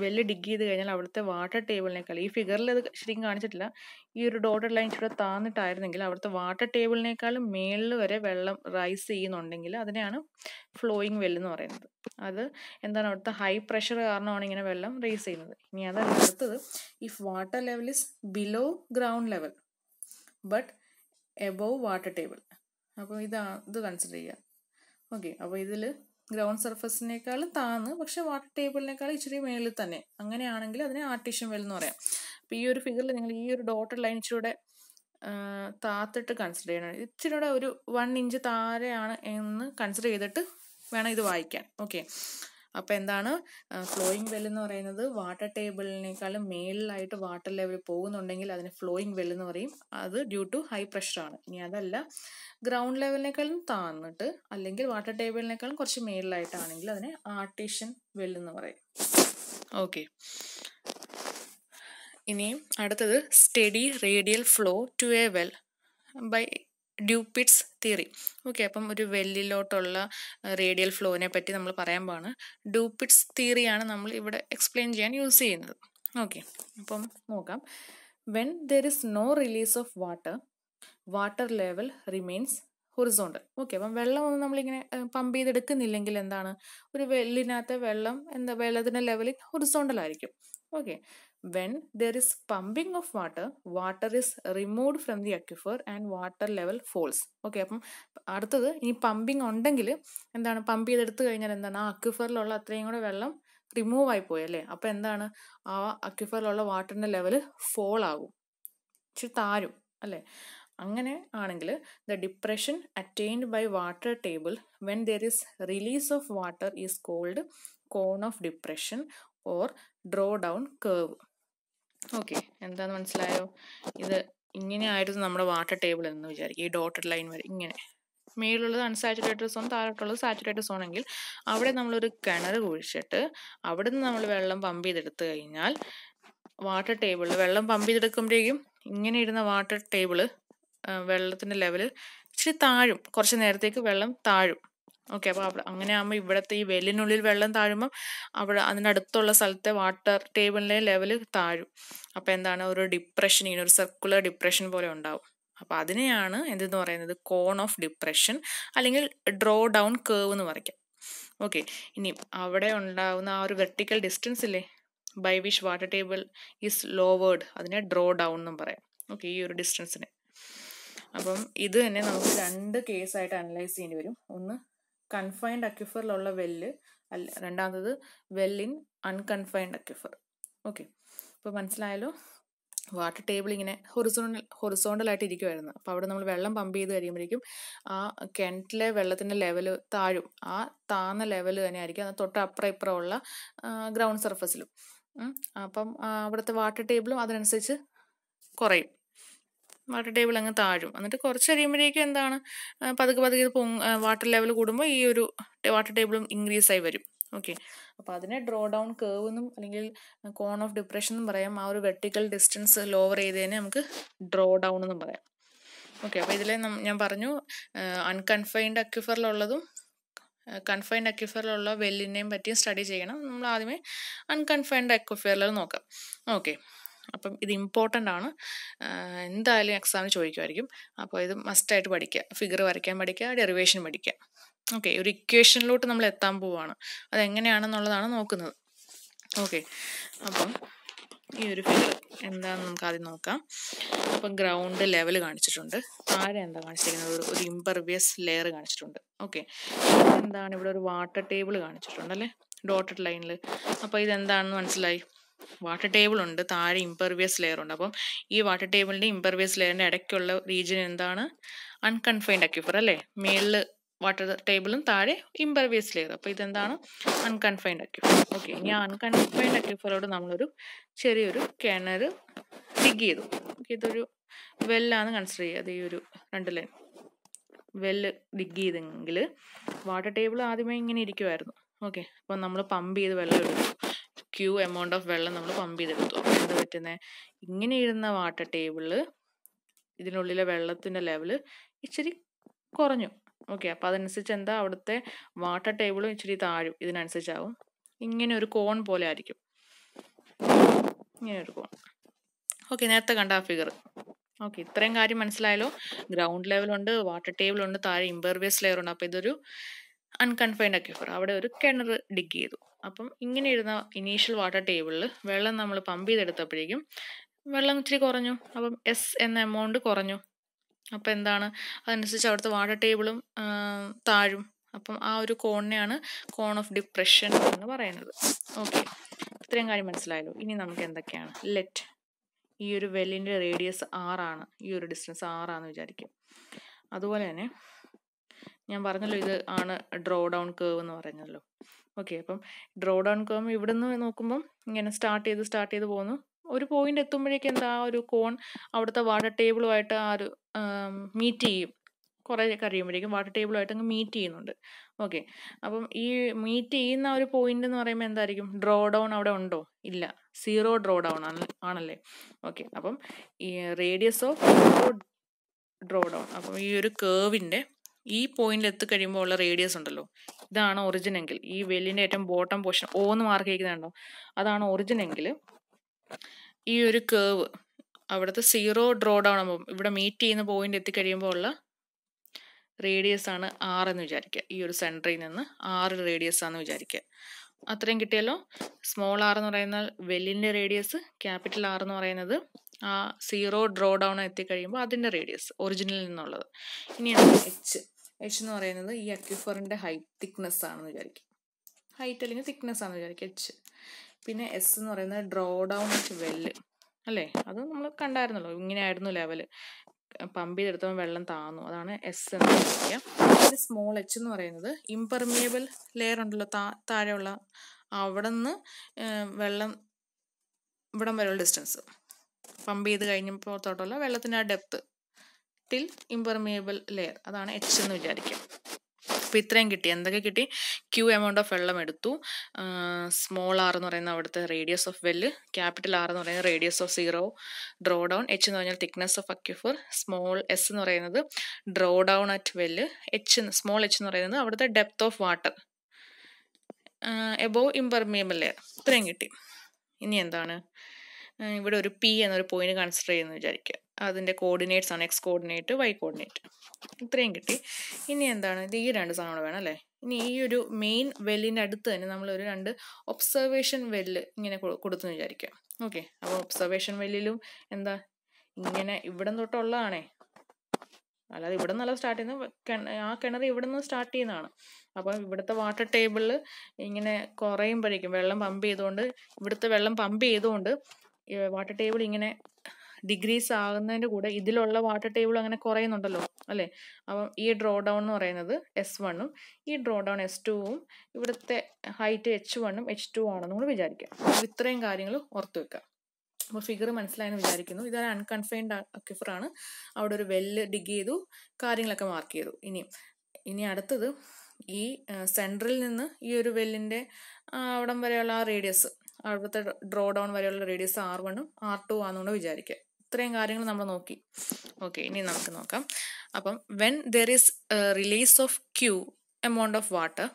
വെല്ല് ഡിഗ് ചെയ്ത് കഴിഞ്ഞാൽ അവിടുത്തെ വാട്ടർ ടേബിളിനേക്കാൾ ഈ ഫിഗറിൽ അത് ശരിക്കും കാണിച്ചിട്ടില്ല ഈ ഒരു ഡോട്ടഡ് ലൈൻ ഇവിടെ താന്നിട്ടായിരുന്നെങ്കിൽ അവിടുത്തെ വാട്ടർ ടേബിളിനേക്കാളും മേളിൽ വരെ വെള്ളം റൈസ് ചെയ്യുന്നുണ്ടെങ്കിൽ അതിനെയാണ് ഫ്ലോയിങ് വെൽ എന്ന് പറയുന്നത് അത് എന്താണ് അവിടുത്തെ ഹൈ പ്രഷർ കാരണമാണ് ഇങ്ങനെ വെള്ളം റേസ് ചെയ്യുന്നത് ഇനി അതാണ് അടുത്തത് if water level is below ground level but above water table അപ്പോൾ ഇതാ ഇത് കൺസിഡർ ചെയ്യുക ഓക്കെ അപ്പോൾ ഇതിൽ ഗ്രൗണ്ട് സർഫസിനേക്കാൾ താന്ന് പക്ഷേ വാട്ടർ ടേബിളിനേക്കാൾ ഇച്ചിരി മേളിൽ തന്നെ അങ്ങനെയാണെങ്കിൽ അതിനെ ആർട്ടിഷ്യൻ വെൽ എന്ന് പറയാം അപ്പോൾ ഈ ഒരു ഫിഗറിൽ നിങ്ങൾ ഈ ഒരു ഡോട്ടഡ് ലൈൻ ഇച്ചിരിയുടെ താത്തിട്ട് കൺസിഡർ ചെയ്യണം കൂടെ ഒരു വൺ ഇഞ്ച് താരെയാണ് എന്ന് കൺസിഡർ ചെയ്തിട്ട് വേണം ഇത് വായിക്കാൻ ഓക്കെ അപ്പോൾ എന്താണ് ഫ്ലോയിങ് വെൽ എന്ന് പറയുന്നത് വാട്ടർ ടേബിളിനേക്കാളും മേളിലായിട്ട് വാട്ടർ ലെവൽ പോകുന്നുണ്ടെങ്കിൽ അതിന് ഫ്ലോയിങ് വെൽ എന്ന് പറയും അത് ഡ്യൂ ടു ഹൈ പ്രഷറാണ് ഇനി അതല്ല ഗ്രൗണ്ട് ലെവലിനേക്കാളും താന്നിട്ട് അല്ലെങ്കിൽ വാട്ടർ ടേബിളിനേക്കാളും കുറച്ച് മേളിലായിട്ടാണെങ്കിൽ അതിനെ ആർട്ടിഷ്യൻ വെൽ എന്ന് പറയും ഓക്കെ ഇനിയും അടുത്തത് steady radial flow to a well by Dupuit's theory okay അപ്പം ഒരു വെല്ലിലോട്ടുള്ള റേഡിയൽ ഫ്ലോവിനെ പറ്റി നമ്മൾ പറയാൻ പോവാണ് ഡ്യൂപ്പിറ്റ്സ് തിയറിയാണ് നമ്മൾ ഇവിടെ എക്സ്പ്ലെയിൻ ചെയ്യാൻ യൂസ് ചെയ്യുന്നത് ഓക്കെ അപ്പം നോക്കാം when there is no release of water water level remains horizontal okay അപ്പം വെള്ളമൊന്നും നമ്മളിങ്ങനെ പമ്പ് ചെയ്തെടുക്കുന്നില്ലെങ്കിൽ എന്താണ് ഒരു വെല്ലിനകത്തെ വെള്ളം എന്താ വെള്ളത്തിൻ്റെ ലെവലിൽ ഹൊറിസോണ്ടൽ ആയിരിക്കും okay when there is pumping of water water is removed from the aquifer and water level falls okay അപ്പം അടുത്തത് ഇനി പമ്പിങ് ഉണ്ടെങ്കിൽ എന്താണ് പമ്പ് ചെയ്തെടുത്ത് കഴിഞ്ഞാൽ എന്താണ് ആ അക്വിഫറിലുള്ള അത്രയും കൂടെ വെള്ളം റിമൂവ് ആയി പോയല്ലേ അപ്പം എന്താണ് ആ അക്വിഫറിലുള്ള വാട്ടറിൻ്റെ ലെവൽ ഫോൾ ആകും ഇച്ചിരി താരും അല്ലേ അങ്ങനെ ആണെങ്കിൽ the depression attained by water table when there is release of water is called cone of depression or draw down curve okay എന്താന്ന് മനസ്സിലായോ ഇത് ഇങ്ങനെ ആയിരുന്നു നമ്മുടെ വാട്ടർ ടേബിൾ എന്ന് വിചാരിക്കുക ഈ ഡോട്ടഡ് ലൈൻ വരെ ഇങ്ങനെ മേളിലുള്ളത് അൺസാച്ചുറേറ്റഡ് സോൺ താഴോട്ടുള്ളത് സാച്ചുറേറ്റഡ് സോൺ എങ്കിൽ അവിടെ നമ്മളൊരു കിണർ കുഴിച്ചിട്ട് അവിടെ നിന്ന് നമ്മൾ വെള്ളം പമ്പ് ചെയ്തെടുത്തു കഴിഞ്ഞാൽ വാട്ടർ ടേബിളിൽ വെള്ളം പമ്പ് ചെയ്തെടുക്കുമ്പോഴേക്കും ഇങ്ങനെ ഇരുന്ന വാട്ടർ ടേബിള് വെള്ളത്തിൻ്റെ ലെവൽ ഇച്ചിരി താഴും കുറച്ച് നേരത്തേക്ക് വെള്ളം താഴും ഓക്കെ അപ്പോൾ അവിടെ അങ്ങനെ ആകുമ്പോൾ ഇവിടുത്തെ ഈ വെല്ലിനുള്ളിൽ വെള്ളം താഴുമ്പം അവിടെ അതിനടുത്തുള്ള സ്ഥലത്തെ വാട്ടർ ടേബിളിലെ ലെവൽ താഴും അപ്പോൾ എന്താണ് ഒരു ഡിപ്രഷൻ ഇങ്ങനെ ഒരു സർക്കുലർ ഡിപ്രഷൻ പോലെ ഉണ്ടാവും അപ്പോൾ അതിനെയാണ് എന്തെന്ന് പറയുന്നത് കോൺ ഓഫ് ഡിപ്രഷൻ അല്ലെങ്കിൽ ഡ്രോ ഡൗൺ കേവ് എന്ന് പറയാം ഓക്കെ ഇനി അവിടെ ഉണ്ടാവുന്ന ആ ഒരു വെർട്ടിക്കൽ ഡിസ്റ്റൻസ് ഇല്ലേ by which water table is lowered അതിനെ ഡ്രോ ഡൗൺ എന്നും പറയാം ഓക്കെ ഈ ഒരു ഡിസ്റ്റൻസിനെ അപ്പം ഇത് തന്നെ നമുക്ക് രണ്ട് കേസായിട്ട് അനലൈസ് ചെയ്യേണ്ടി വരും ഒന്ന് കൺഫൈൻഡ് അക്യുഫറിലുള്ള വെല്ല് അല്ല രണ്ടാമത്തത് well in unconfined aquifer okay ഇപ്പോൾ മനസ്സിലായാലോ വാട്ടർ ടേബിൾ ഇങ്ങനെ ഹൊറിസോണൽ ഹൊറിസോണ്ടലായിട്ട് ഇരിക്കുമായിരുന്നു അപ്പോൾ അവിടെ നമ്മൾ വെള്ളം പമ്പ് ചെയ്ത് കഴിയുമ്പോഴേക്കും ആ കിണറ്റിലെ വെള്ളത്തിൻ്റെ ലെവൽ താഴും ആ താന്ന ലെവൽ തന്നെ ആയിരിക്കും അത് തൊട്ട് അപ്പുറം ഉള്ള ഗ്രൗണ്ട് സർഫസിലും അപ്പം അവിടുത്തെ വാട്ടർ ടേബിളും അതിനനുസരിച്ച് കുറയും വാട്ടർ ടേബിൾ അങ്ങ് താഴും എന്നിട്ട് കുറച്ച് കഴിയുമ്പോഴേക്കും എന്താണ് പതുക്കെ പതുക്കെ ഇത് പൊങ് വാട്ടർ ലെവൽ കൂടുമ്പോൾ ഈ ഒരു വാട്ടർ ടേബിളും ഇൻക്രീസ് ആയി വരും ഓക്കെ അപ്പോൾ അതിനെ ഡ്രോ ഡൗൺ കേവ് എന്നും അല്ലെങ്കിൽ കോൺ ഓഫ് ഡിപ്രഷൻ എന്നും പറയാം ആ ഒരു വെർട്ടിക്കൽ ഡിസ്റ്റൻസ് ലോവർ ചെയ്തതിനെ നമുക്ക് ഡ്രോ ഡൗൺ എന്നും പറയാം ഓക്കെ അപ്പോൾ ഇതിൽ ഞാൻ പറഞ്ഞു അൺകൺഫൈൻഡ് അക്യുഫറിലുള്ളതും കൺഫൈൻഡ് അക്യുഫറിലുള്ള വെല്ലിനെയും പറ്റിയും സ്റ്റഡി ചെയ്യണം നമ്മൾ ആദ്യമേ അൺകൺഫൈൻഡ് അക്യുഫെയറിൽ നോക്കാം ഓക്കെ അപ്പം ഇത് ഇമ്പോർട്ടൻ്റ് ആണ് എന്തായാലും എക്സാമിന് ചോദിക്കുമായിരിക്കും അപ്പോൾ ഇത് മസ്റ്റായിട്ട് പഠിക്കുക ഫിഗർ വരയ്ക്കാൻ പഠിക്കുക ഡെറിവേഷൻ പഠിക്കുക ഓക്കെ ഒരു ഇക്വേഷനിലോട്ട് നമ്മൾ എത്താൻ പോവുകയാണ് അതെങ്ങനെയാണെന്നുള്ളതാണ് നോക്കുന്നത് ഓക്കെ അപ്പം ഈ ഒരു ഫിഗർ എന്താണെന്ന് നമുക്ക് ആദ്യം നോക്കാം അപ്പം ഗ്രൗണ്ട് ലെവൽ കാണിച്ചിട്ടുണ്ട് താഴെ എന്താ കാണിച്ചിരിക്കുന്നത് ഒരു ഇമ്പർവിയസ് ലെയർ കാണിച്ചിട്ടുണ്ട് ഓക്കെ എന്താണ് ഇവിടെ ഒരു വാട്ടർ ടേബിൾ കാണിച്ചിട്ടുണ്ട് അല്ലേ ഡോട്ടഡ് ലൈനിൽ അപ്പോൾ ഇതെന്താണെന്ന് മനസ്സിലായി വാട്ടർ ടേബിൾ ഉണ്ട് താഴെ ഇമ്പർവിയസ് ലെയർ ഉണ്ട് അപ്പം ഈ വാട്ടർ ടേബിളിൻ്റെ ഇമ്പർവിയസ് ലെയറിൻ്റെ ഇടയ്ക്കുള്ള റീജിയൻ എന്താണ് അൺകൺഫൈൻഡ് അക്യൂഫർ അല്ലേ മേളിൽ വാട്ടർ ടേബിളും താഴെ ഇമ്പർവിയസ് ലെയർ അപ്പോൾ ഇതെന്താണ് അൺകൺഫൈൻഡ് അക്യൂഫർ ഓക്കെ ഇനി അൺകൺഫൈൻഡ് അക്യൂഫറോട് നമ്മളൊരു ചെറിയൊരു കിണർ ഡിഗ് ചെയ്തു ഓക്കെ ഇതൊരു വെല്ലാന്ന് കൺസിഡർ ചെയ്യുക അത് ഈ ഒരു രണ്ട് ലൈൻ വെല്ല് ഡിഗ് ചെയ്തെങ്കിൽ വാട്ടർ ടേബിൾ ആദ്യമേ ഇങ്ങനെ ഇരിക്കുമായിരുന്നു ഓക്കെ അപ്പം നമ്മൾ പമ്പ് ചെയ്ത് വെള്ളം എടുക്കും ക്യൂ എമൗണ്ട് ഓഫ് വെള്ളം നമ്മൾ പമ്പ് ചെയ്തെടുത്തു അപ്പോൾ എന്താ പറ്റുന്നത് ഇങ്ങനെ ഇരുന്ന വാട്ടർ ടേബിള് ഇതിനുള്ളിലെ വെള്ളത്തിൻ്റെ ലെവൽ ഇച്ചിരി കുറഞ്ഞു ഓക്കെ അപ്പം അതനുസരിച്ച് എന്താ അവിടുത്തെ വാട്ടർ ടേബിളും ഇച്ചിരി താഴും ഇതിനനുസരിച്ചാവും ഇങ്ങനെ ഒരു കോൺ പോലെ ആയിരിക്കും ഇങ്ങനെ ഒരു കോൺ ഓക്കെ നേരത്തെ കണ്ട ആ ഫിഗർ ഓക്കെ ഇത്രയും കാര്യം മനസ്സിലായാലോ ഗ്രൗണ്ട് ലെവലുണ്ട് വാട്ടർ ടേബിളുണ്ട് താഴെ ഇമ്പർവേസ് ലെയർ ഉണ്ട് അപ്പോൾ ഇതൊരു അൺകൺഫൈൻഡ് ഒക്കെ ഫോർ അവിടെ ഒരു കിണർ ഡിഗ് ചെയ്തു അപ്പം ഇങ്ങനെ ഇരുന്ന ഇനീഷ്യൽ വാട്ടർ ടേബിളിൽ വെള്ളം നമ്മൾ പമ്പ് ചെയ്തെടുത്തപ്പോഴേക്കും വെള്ളം ഇച്ചിരി കുറഞ്ഞു അപ്പം എസ് എന്ന എമൗണ്ട് കുറഞ്ഞു അപ്പം എന്താണ് അതനുസരിച്ച് അവിടുത്തെ വാട്ടർ ടേബിളും താഴും അപ്പം ആ ഒരു കോണിനെയാണ് കോൺ ഓഫ് ഡിപ്രഷൻ എന്ന് പറയുന്നത് ഓക്കെ ഇത്രയും കാര്യം മനസ്സിലായല്ലോ ഇനി നമുക്ക് എന്തൊക്കെയാണ് ലെറ്റ് ഈ ഒരു വെല്ലിൻ്റെ റേഡിയസ് ആറാണ് ഈ ഒരു ഡിസ്റ്റൻസ് ആറാണെന്ന് വിചാരിക്കും അതുപോലെ തന്നെ ഞാൻ പറഞ്ഞല്ലോ ഇത് ആണ് ഡ്രോ ഡൗൺ കേവ് എന്ന് പറഞ്ഞല്ലോ ഓക്കെ അപ്പം ഡ്രോ ഡൗൺ കേവ് ഇവിടെ നിന്ന് നോക്കുമ്പം ഇങ്ങനെ സ്റ്റാർട്ട് ചെയ്ത് സ്റ്റാർട്ട് ചെയ്ത് പോകുന്നു ഒരു പോയിന്റ് എത്തുമ്പോഴേക്ക് എന്താ ഒരു കോൺ അവിടുത്തെ വാട്ടർ ടേബിളുമായിട്ട് ആ ഒരു മീറ്റ് ചെയ്യും കുറേ കഴിയുമ്പോഴേക്കും വാട്ടർ ടേബിളുമായിട്ട് അങ്ങ് മീറ്റ് ചെയ്യുന്നുണ്ട് ഓക്കെ അപ്പം ഈ മീറ്റ് ചെയ്യുന്ന ഒരു പോയിന്റ് എന്ന് പറയുമ്പോൾ എന്തായിരിക്കും ഡ്രോ ഡൗൺ അവിടെ ഉണ്ടോ ഇല്ല സീറോ ഡ്രോ ഡൗൺ ആണ് ആണല്ലേ ഓക്കെ അപ്പം ഈ റേഡിയസ് ഓഫ് ഡ്രോ ഡൗൺ അപ്പം ഈ ഒരു കേവിൻ്റെ ഈ പോയിന്റ് എത്തിക്കഴിയുമ്പോൾ ഉള്ള റേഡിയസ് ഉണ്ടല്ലോ ഇതാണ് ഒറിജിൻ എങ്കിൽ ഈ വെല്ലിൻ്റെ ഏറ്റവും ബോട്ടം പോർഷൻ ഓ എന്ന് മാർക്ക് ചെയ്യിക്കുന്നുണ്ടോ അതാണ് ഒറിജിൻ എങ്കിൽ ഈ ഒരു കേവ് അവിടുത്തെ സീറോ ഡ്രോ ഡൗൺ ആകുമ്പോൾ ഇവിടെ മീറ്റ് ചെയ്യുന്ന പോയിന്റ് എത്തിക്കഴിയുമ്പോൾ ഉള്ള റേഡിയസ് ആണ് ആർ എന്ന് വിചാരിക്കുക ഈ ഒരു സെൻറ്ററിൽ നിന്ന് ആറ് റേഡിയസ് ആണെന്ന് വിചാരിക്കുക അത്രയും കിട്ടിയല്ലോ സ്മോൾ ആർ എന്ന് പറയുന്ന വെല്ലിൻ്റെ റേഡിയസ് ക്യാപിറ്റൽ ആർ എന്ന് പറയുന്നത് ആ സീറോ ഡ്രോ ഡൗൺ എത്തിക്കഴിയുമ്പോൾ അതിൻ്റെ റേഡിയസ് ഒറിജിനലിൽ നിന്നുള്ളത് ഇനിയാണ് എച്ച് എച്ച് എന്ന് പറയുന്നത് ഈ അക്യൂഫറിൻ്റെ ഹൈറ്റ് തിക്നെസ് ആണെന്ന് വിചാരിക്കും ഹൈറ്റ് അല്ലെങ്കിൽ തിക്നെസ് ആണെന്ന് വിചാരിക്കും എച്ച് പിന്നെ എസ് എന്ന് പറയുന്നത് ഡ്രോ ഡൗൺ ഇറ്റ് വെല്ല് അല്ലേ അത് നമ്മൾ കണ്ടായിരുന്നല്ലോ ഇങ്ങനെയായിരുന്നു ലെവൽ പമ്പ് ചെയ്തെടുത്തപ്പോൾ വെള്ളം താന്നു അതാണ് എസ് എന്ന് പറയുക പിന്നെ സ്മോൾ എച്ച് എന്ന് പറയുന്നത് ഇമ്പെർമിയബിൾ ലെയർ ഉണ്ടല്ലോ താ താഴെയുള്ള അവിടെ നിന്ന് വെള്ളം ഇവിടം വരെയുള്ള ഡിസ്റ്റൻസ് പമ്പ് ചെയ്ത് കഴിഞ്ഞപ്പോൾ തൊട്ടുള്ള വെള്ളത്തിൻ്റെ ആ ഡെപ്ത് ടിൽ ഇമ്പർമിയബിൾ ലെയർ അതാണ് എച്ച് എന്ന് വിചാരിക്കാം അപ്പോൾ ഇത്രയും കിട്ടി എന്തൊക്കെ കിട്ടി ക്യൂ എമൗണ്ട് ഓഫ് വെള്ളം എടുത്തു സ്മോൾ ആർ എന്ന് പറയുന്ന അവിടുത്തെ radius of well capital R എന്ന് പറയുന്നത് radius of zero draw down H എന്ന് പറഞ്ഞാൽ thickness of aquifer small S എന്ന് പറയുന്നത് draw down at well H small H എന്ന് പറയുന്നത് അവിടുത്തെ depth of water above impermeable layer ഇത്രയും കിട്ടി ഇനി എന്താണ് ഇവിടെ ഒരു പി എന്നൊരു പോയിന്റ് കൺസിഡർ ചെയ്യുന്നു വിചാരിക്കുക അതിൻ്റെ കോർഡിനേറ്റ്സ് ആണ് എക്സ് കോർഡിനേറ്റ് വൈ കോർഡിനേറ്റ് ഇത്രയും കിട്ടി ഇനി എന്താണ് ഇത് ഈ രണ്ട് സാധനങ്ങൾ വേണം അല്ലേ ഇനി ഈ ഒരു മെയിൻ വെല്ലിൻ്റെ അടുത്ത് തന്നെ നമ്മൾ ഒരു രണ്ട് ഒബ്സർവേഷൻ വെല്ല് ഇങ്ങനെ കൊടുത്തു വിചാരിക്കുക ഓക്കെ അപ്പോൾ ഒബ്സർവേഷൻ വെല്ലിലും എന്താ ഇങ്ങനെ ഇവിടെ തൊട്ടുള്ളതാണേ അല്ലാതെ ഇവിടെ നിന്നല്ല സ്റ്റാർട്ട് ചെയ്യുന്നത് ആ കിണർ ഇവിടെ നിന്ന് സ്റ്റാർട്ട് ചെയ്യുന്നതാണ് അപ്പം ഇവിടുത്തെ വാട്ടർ ടേബിളിൽ ഇങ്ങനെ കുറയുമ്പോഴേക്കും വെള്ളം പമ്പ് ചെയ്തുകൊണ്ട് ഇവിടുത്തെ വെള്ളം പമ്പ് ചെയ്തുകൊണ്ട് വാട്ടർ ടേബിൾ ഇങ്ങനെ ഡിഗ്രീസ് ആകുന്നതിൻ്റെ കൂടെ ഇതിലുള്ള വാട്ടർ ടേബിൾ അങ്ങനെ കുറയുന്നുണ്ടല്ലോ അല്ലേ അപ്പം ഈ ഡ്രോ ഡൗൺ എന്ന് പറയുന്നത് എസ് വണ്ണും ഈ ഡ്രോ ഡൗൺ എസ് ടുവും ഇവിടുത്തെ ഹൈറ്റ് എച്ച് വണ്ണും എച്ച് ടു ആണെന്ന് നമ്മൾ വിചാരിക്കാം അപ്പോൾ ഇത്രയും കാര്യങ്ങൾ ഓർത്ത് വെക്കുക അപ്പോൾ ഫിഗർ മനസ്സിലായെന്ന് വിചാരിക്കുന്നു ഇതൊരു അൺകൺഫൈൻഡ് അക്യുഫറാണ് അവിടെ ഒരു വെല്ല് ഡിഗ് ചെയ്തു കാര്യങ്ങളൊക്കെ മാർക്ക് ചെയ്തു ഇനിയും ഇനി അടുത്തത് ഈ സെൻട്രൽ നിന്ന് ഈ ഒരു വെല്ലിൻ്റെ അവിടം വരെയുള്ള ആ റേഡിയസ് അവിടുത്തെ ഡ്രോ ഡൗൺ വരെയുള്ള റേഡിയസ് ആർ വണ്ണും ആർ ടു ആണെന്നുകൊണ്ട് വിചാരിക്കുക ഇത്രയും കാര്യങ്ങൾ നമ്മൾ നോക്കി ഓക്കെ ഇനി നമുക്ക് നോക്കാം അപ്പം when there is release of Q amount of water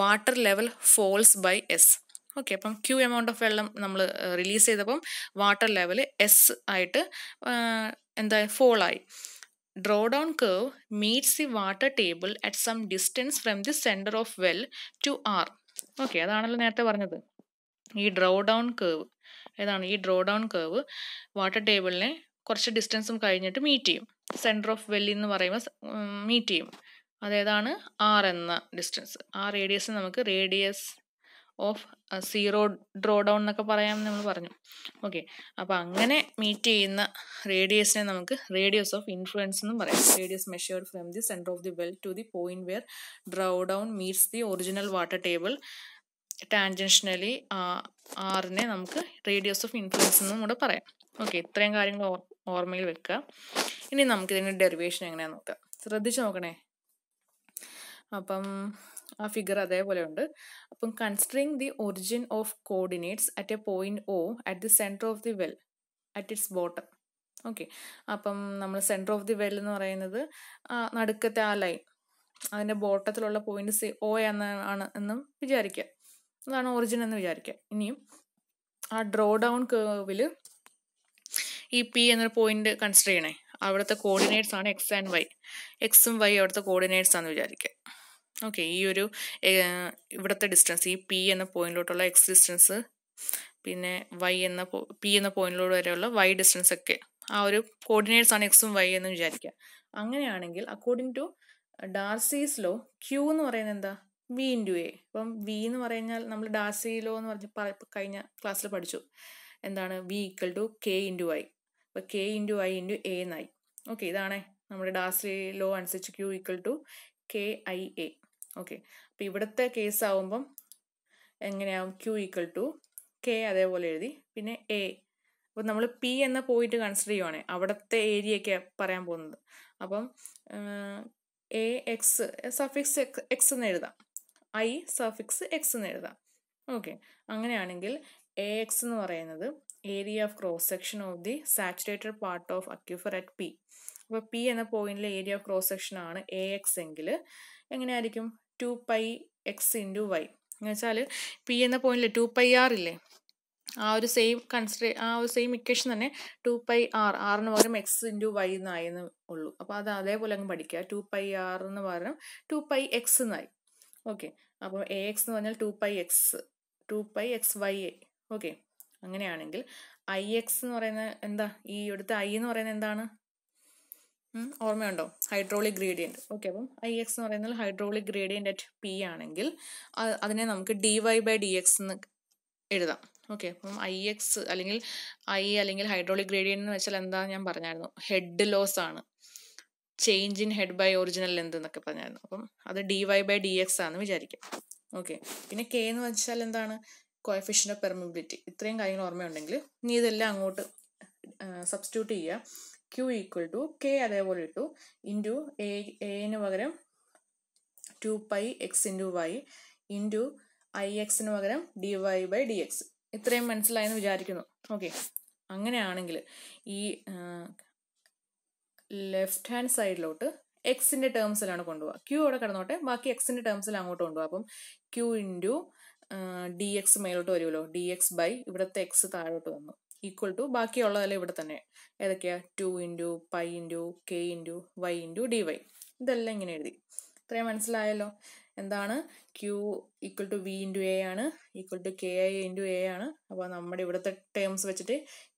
water level falls by S okay അപ്പം ക്യൂ എമൗണ്ട് ഓഫ് വെള്ളം നമ്മൾ റിലീസ് ചെയ്തപ്പം വാട്ടർ ലെവൽ എസ് ആയിട്ട് എന്താ ഫോളായി draw down curve meets the water table at some distance from the centre of well to R okay അതാണല്ലോ നേരത്തെ പറഞ്ഞത് ഈ ഡ്രോ ഡൗൺ കേവ് ഏതാണ് ഈ ഡ്രോ ഡൗൺ കേവ് വാട്ടർ ടേബിളിനെ കുറച്ച് ഡിസ്റ്റൻസും കഴിഞ്ഞിട്ട് മീറ്റ് ചെയ്യും സെൻറ്റർ ഓഫ് വെല്ലി എന്ന് പറയുമ്പോൾ മീറ്റ് ചെയ്യും അതേതാണ് ആർ എന്ന ഡിസ്റ്റൻസ് ആ റേഡിയസ് നമുക്ക് radius of zero draw down എന്നൊക്കെ പറയാം നമ്മൾ പറഞ്ഞു ഓക്കെ അപ്പോൾ അങ്ങനെ മീറ്റ് ചെയ്യുന്ന റേഡിയസിനെ നമുക്ക് റേഡിയസ് ഓഫ് ഇൻഫ്ലുവൻസ് എന്നും പറയാം radius measured from the centre of the well to the point where draw down meets the original water table tangentially ആറിനെ നമുക്ക് റേഡിയസ് ഓഫ് ഇൻഫ്ലുവൻസ് എന്നും കൂടെ പറയാം ഓക്കെ ഇത്രയും കാര്യങ്ങൾ ഓർമ്മയിൽ വെക്കുക ഇനി നമുക്ക് ഇതിൻ്റെ ഡെറിവേഷൻ എങ്ങനെയാണെന്ന് നോക്കാം ശ്രദ്ധിച്ച് നോക്കണേ അപ്പം ആ ഫിഗർ അതേപോലെ ഉണ്ട് അപ്പം considering the origin of coordinates at a point O at the centre of the well at its bottom okay അപ്പം നമ്മൾ സെൻറ്റർ ഓഫ് ദി വെൽ എന്ന് പറയുന്നത് നടുക്കത്തെ ആ ലൈൻ അതിൻ്റെ ബോട്ടത്തിലുള്ള പോയിന്റ് സി ഒ എന്നാണ് എന്നും വിചാരിക്കുക അതാണ് ഒറിജിൻ എന്ന് വിചാരിക്കുക ഇനിയും ആ ഡ്രോ ഡൗൺ കേവില് ഈ പി എന്നൊരു പോയിന്റ് കൺസിഡർ ചെയ്യണേ അവിടുത്തെ കോർഡിനേറ്റ്സ് ആണ് എക്സ് ആൻഡ് വൈ എക്സും വൈ അവിടുത്തെ കോർഡിനേറ്റ്സ് ആണെന്ന് വിചാരിക്കുക ഓക്കെ ഈ ഒരു ഇവിടുത്തെ ഡിസ്റ്റൻസ് ഈ പി എന്ന പോയിന്റിലോട്ടുള്ള എക്സ് ഡിസ്റ്റൻസ് പിന്നെ വൈ എന്ന പി എന്ന പോയിന്റിലൂടെ വരെയുള്ള വൈ ഡിസ്റ്റൻസ് ഒക്കെ ആ ഒരു കോർഡിനേറ്റ്സ് ആണ് എക്സും വൈ എന്ന് വിചാരിക്കുക അങ്ങനെയാണെങ്കിൽ according to Darcy's law Q എന്ന് പറയുന്നത് എന്താ വി ഇൻറ്റു എ ഇപ്പം വി എന്ന് പറഞ്ഞാൽ നമ്മൾ ഡാസിലോ എന്ന് പറഞ്ഞ് കഴിഞ്ഞ ക്ലാസ്സിൽ പഠിച്ചു എന്താണ് V equal to K into I അപ്പോൾ K into I into A എന്നായി ഓക്കെ ഇതാണ് നമ്മുടെ ഡാസി ലോ അനുസരിച്ച് Q equal to K I A okay അപ്പോൾ ഇവിടുത്തെ കേസ് ആവുമ്പം എങ്ങനെയാവും ക്യൂ ഈക്വൽ ടു കെ അതേപോലെ എഴുതി പിന്നെ എ അപ്പോൾ നമ്മൾ പി എന്ന പോയിന്റ് കൺസിഡർ ചെയ്യുവാണേ അവിടുത്തെ ഏരിയയൊക്കെ പറയാൻ പോകുന്നത് അപ്പം എ എക്സ് സഫിക്സ് എക്സ് എന്ന് എഴുതാം ഐ സഫിക്സ് എക്സ് എന്ന് എഴുതാം ഓക്കെ അങ്ങനെയാണെങ്കിൽ എ എക്സ് എന്ന് പറയുന്നത് area of cross section of the saturated part of aquifer at P അപ്പോൾ പി എന്ന പോയിന്റിലെ ഏരിയ ഓഫ് ക്രോസ് സെക്ഷൻ ആണ് എ എക്സ് എങ്കിൽ എങ്ങനെയായിരിക്കും two pi X into Y എന്ന് വെച്ചാൽ പി എന്ന പോയിന്റിൽ ടു പൈ ആർ ഇല്ലേ ആ ഒരു സെയിം കൺസിഡർ ആ ഒരു സെയിം ഇക്വേഷൻ തന്നെ ടു പൈ ആർ ആറിന് പകരം എക്സ് ഇൻറ്റു വൈ എന്നായെന്ന് ഉള്ളൂ അപ്പോൾ അത് അതേപോലെ അങ്ങ് പഠിക്കുക ടു പൈ ആർ എന്ന് പകരം ടു പൈ എക്സ് എന്നായി ഓക്കെ അപ്പോൾ എ എക്സ് എന്ന് പറഞ്ഞാൽ two pi X two pi X Y A okay അങ്ങനെയാണെങ്കിൽ ഐ എക്സ് എന്ന് പറയുന്ന എന്താ ഈ ഇവിടുത്തെ ഐ എന്ന് പറയുന്നത് എന്താണ് ഓർമ്മയുണ്ടോ ഹൈഡ്രോളിക് ഗ്രേഡിയൻറ്റ് ഓക്കെ അപ്പം ഐ എക്സ് എന്ന് പറയുന്നത് ഹൈഡ്രോളിക് ഗ്രേഡിയൻ്റ് അറ്റ് പി ആണെങ്കിൽ അതിനെ നമുക്ക് d y by d x എന്ന് എഴുതാം ഓക്കെ അപ്പം ഐ എക്സ് അല്ലെങ്കിൽ ഐ അല്ലെങ്കിൽ ഹൈഡ്രോളിക് ഗ്രേഡിയൻ്റ് എന്ന് വെച്ചാൽ എന്താ ഞാൻ പറഞ്ഞായിരുന്നു ഹെഡ് ലോസ് ആണ് change in head by original length എന്നൊക്കെ പറഞ്ഞായിരുന്നു അപ്പം അത് d y by d x ആണെന്ന് വിചാരിക്കാം ഓക്കെ പിന്നെ കെ എന്ന് വെച്ചാൽ എന്താണ് കോയഫിഷ്യൻ്റെ ഓഫ് പെർമിബിലിറ്റി ഇത്രയും കാര്യങ്ങൾ ഓർമ്മയുണ്ടെങ്കിൽ നീ ഇതെല്ലാം അങ്ങോട്ട് സബ്സ്റ്റിറ്റ്യൂട്ട് ചെയ്യുക ക്യൂ ഈക്വൽ ടു കെ അതേപോലെ ഇട്ടു ഇൻറ്റു എ എന് പകരം two pi X into y into i എക്സിന് പകരം d y by d x ഇത്രയും മനസ്സിലായെന്ന് വിചാരിക്കുന്നു ഓക്കെ അങ്ങനെയാണെങ്കിൽ ഈ ലെഫ്റ്റ് ഹാൻഡ് സൈഡിലോട്ട് എക്സിന്റെ ടേംസിലാണ് കൊണ്ടുപോകുക ക്യൂ അവിടെ കിടന്നോട്ടെ ബാക്കി എക്സിന്റെ ടേംസിൽ അങ്ങോട്ട് കൊണ്ടുപോകുക അപ്പം ക്യൂ ഇൻറ്റു ഡി എക്സ് മേലോട്ട് വരുമല്ലോ ഡി എക്സ് ബൈ ഇവിടുത്തെ എക്സ് താഴോട്ട് വന്നു ഈക്വൽ ടു ബാക്കിയുള്ളതല്ലേ ഇവിടെ തന്നെ ഏതൊക്കെയാ two into pi into k into y into d y ഇതെല്ലാം ഇങ്ങനെ എഴുതി ഇത്രയും മനസ്സിലായല്ലോ എന്താണ് q equal to v into a ആണ് equal to K i into a ആണ് അപ്പോൾ നമ്മുടെ ഇവിടുത്തെ ടേംസ് വെച്ചിട്ട്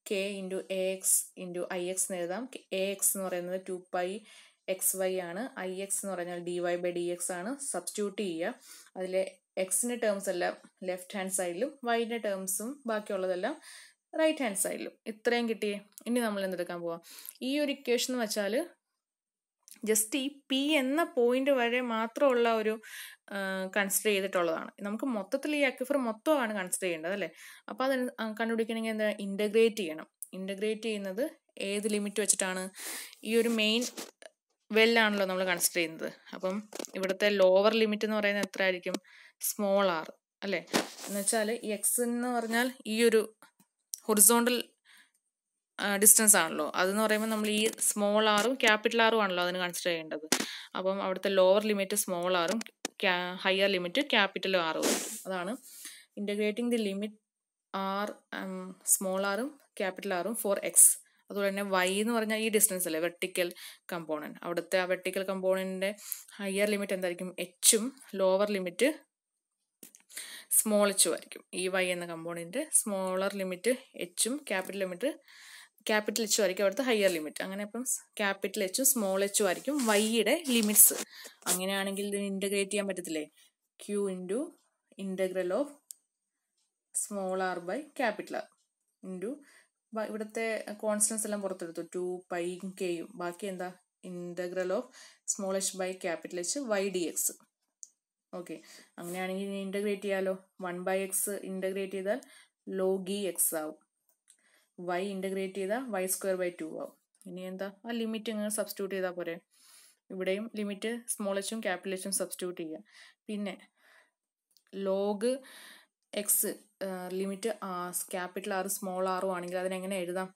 k into a x into i X എന്ന് എഴുതാം എ എക്സ് എന്ന് പറയുന്നത് ടു പൈ എക്സ് വൈ ആണ് ഐ എക്സ് എന്ന് പറഞ്ഞാൽ d y by d x ആണ് സബ്സ്റ്റിറ്റ്യൂട്ട് ചെയ്യുക അതിലെ എക്സിൻ്റെ ടേംസ് എല്ലാം ലെഫ്റ്റ് ഹാൻഡ് സൈഡിലും വൈൻ്റെ ടേംസും ബാക്കിയുള്ളതെല്ലാം റൈറ്റ് ഹാൻഡ് സൈഡിലും ഇത്രയും കിട്ടി ഇനി നമ്മൾ എന്തെടുക്കാൻ പോവാം ഈ ഒരു ഇക്വേഷൻ എന്ന് വെച്ചാൽ ജസ്റ്റ് ഈ പി എന്ന പോയിന്റ് വരെ മാത്രമുള്ള ഒരു കൺസിഡർ ചെയ്തിട്ടുള്ളതാണ് നമുക്ക് മൊത്തത്തിൽ ഈ അക്വിഫർ മൊത്തമാണ് കൺസിഡർ ചെയ്യേണ്ടത് അല്ലേ അപ്പോൾ അത് കണ്ടുപിടിക്കണമെങ്കിൽ എന്താ ഇൻ്റഗ്രേറ്റ് ചെയ്യണം ഇൻ്റഗ്രേറ്റ് ചെയ്യുന്നത് ഏത് ലിമിറ്റ് വെച്ചിട്ടാണ് ഈ ഒരു മെയിൻ വെല്ലാണല്ലോ നമ്മൾ കൺസിഡർ ചെയ്യുന്നത് അപ്പം ഇവിടുത്തെ ലോവർ ലിമിറ്റ് എന്ന് പറയുന്നത് എത്ര ആയിരിക്കും സ്മോൾ ആർ അല്ലേ എന്ന് വെച്ചാൽ എക്സ് എന്ന് പറഞ്ഞാൽ ഈ ഒരു ഹൊറിസോണ്ടൽ ഡിസ്റ്റൻസ് ആണല്ലോ അതെന്ന് പറയുമ്പോൾ നമ്മൾ ഈ സ്മോൾ ആറും ക്യാപിറ്റൽ ആറും ആണല്ലോ അതിന് കൺസിഡർ ചെയ്യേണ്ടത് അപ്പം അവിടുത്തെ ലോവർ ലിമിറ്റ് സ്മോൾ ആറും ഹയർ ലിമിറ്റ് ക്യാപിറ്റൽ ആറും അതാണ് integrating the limit r small ആറും ക്യാപിറ്റൽ ആറും ഫോർ എക്സ് അതുപോലെ തന്നെ വൈ എന്ന് പറഞ്ഞാൽ ഈ ഡിസ്റ്റൻസ് അല്ലേ വെർട്ടിക്കൽ കമ്പോണൻറ്റ് അവിടുത്തെ ആ വെർട്ടിക്കൽ കമ്പോണൻറ്റിൻ്റെ ഹയർ ലിമിറ്റ് എന്തായിരിക്കും എച്ചും ലോവർ ലിമിറ്റ് സ്മോൾ എച്ചും ആയിരിക്കും ഈ വൈ എന്ന കമ്പോണൻറ്റ് സ്മോളർ ലിമിറ്റ് എച്ചും ക്യാപിറ്റൽ ലിമിറ്റ് ക്യാപിറ്റൽ എച്ചും ആയിരിക്കും അവിടുത്തെ ഹയർ ലിമിറ്റ് അങ്ങനെ അപ്പം ക്യാപിറ്റൽ എച്ചും സ്മോൾ എച്ചും ആയിരിക്കും വൈയുടെ ലിമിറ്റ്സ് അങ്ങനെയാണെങ്കിൽ ഇത് ഇൻ്റഗ്രേറ്റ് ചെയ്യാൻ പറ്റത്തില്ലേ q into integral of small r by capital r into ഇവിടുത്തെ കോൺസ്റ്റൻസ് എല്ലാം പുറത്തെടുത്തു ടു പൈ കെയും ബാക്കി എന്താ integral of small h by capital h y d x okay അങ്ങനെയാണെങ്കിൽ ഇനി ഇൻ്റഗ്രേറ്റ് ചെയ്യാമല്ലോ വൺ ബൈ എക്സ് ഇൻ്റഗ്രേറ്റ് ചെയ്താൽ ലോഗി എക്സ് e ആവും വൈ ഇൻറ്റഗ്രേറ്റ് ചെയ്താൽ വൈ സ്ക്വയർ ബൈ ടു ആവും ഇനി എന്താ ആ ലിമിറ്റ് ഇങ്ങനെ സബ്സ്റ്റിറ്റ്യൂട്ട് ചെയ്താൽ പോരെ ഇവിടെയും ലിമിറ്റ് സ്മോളച്ചും ക്യാപിറ്റലച്ചും സബ്സ്റ്റിറ്റ്യൂട്ട് ചെയ്യുക പിന്നെ log x limit capital r small ആറും ആണെങ്കിൽ അതിനെങ്ങനെ എഴുതാം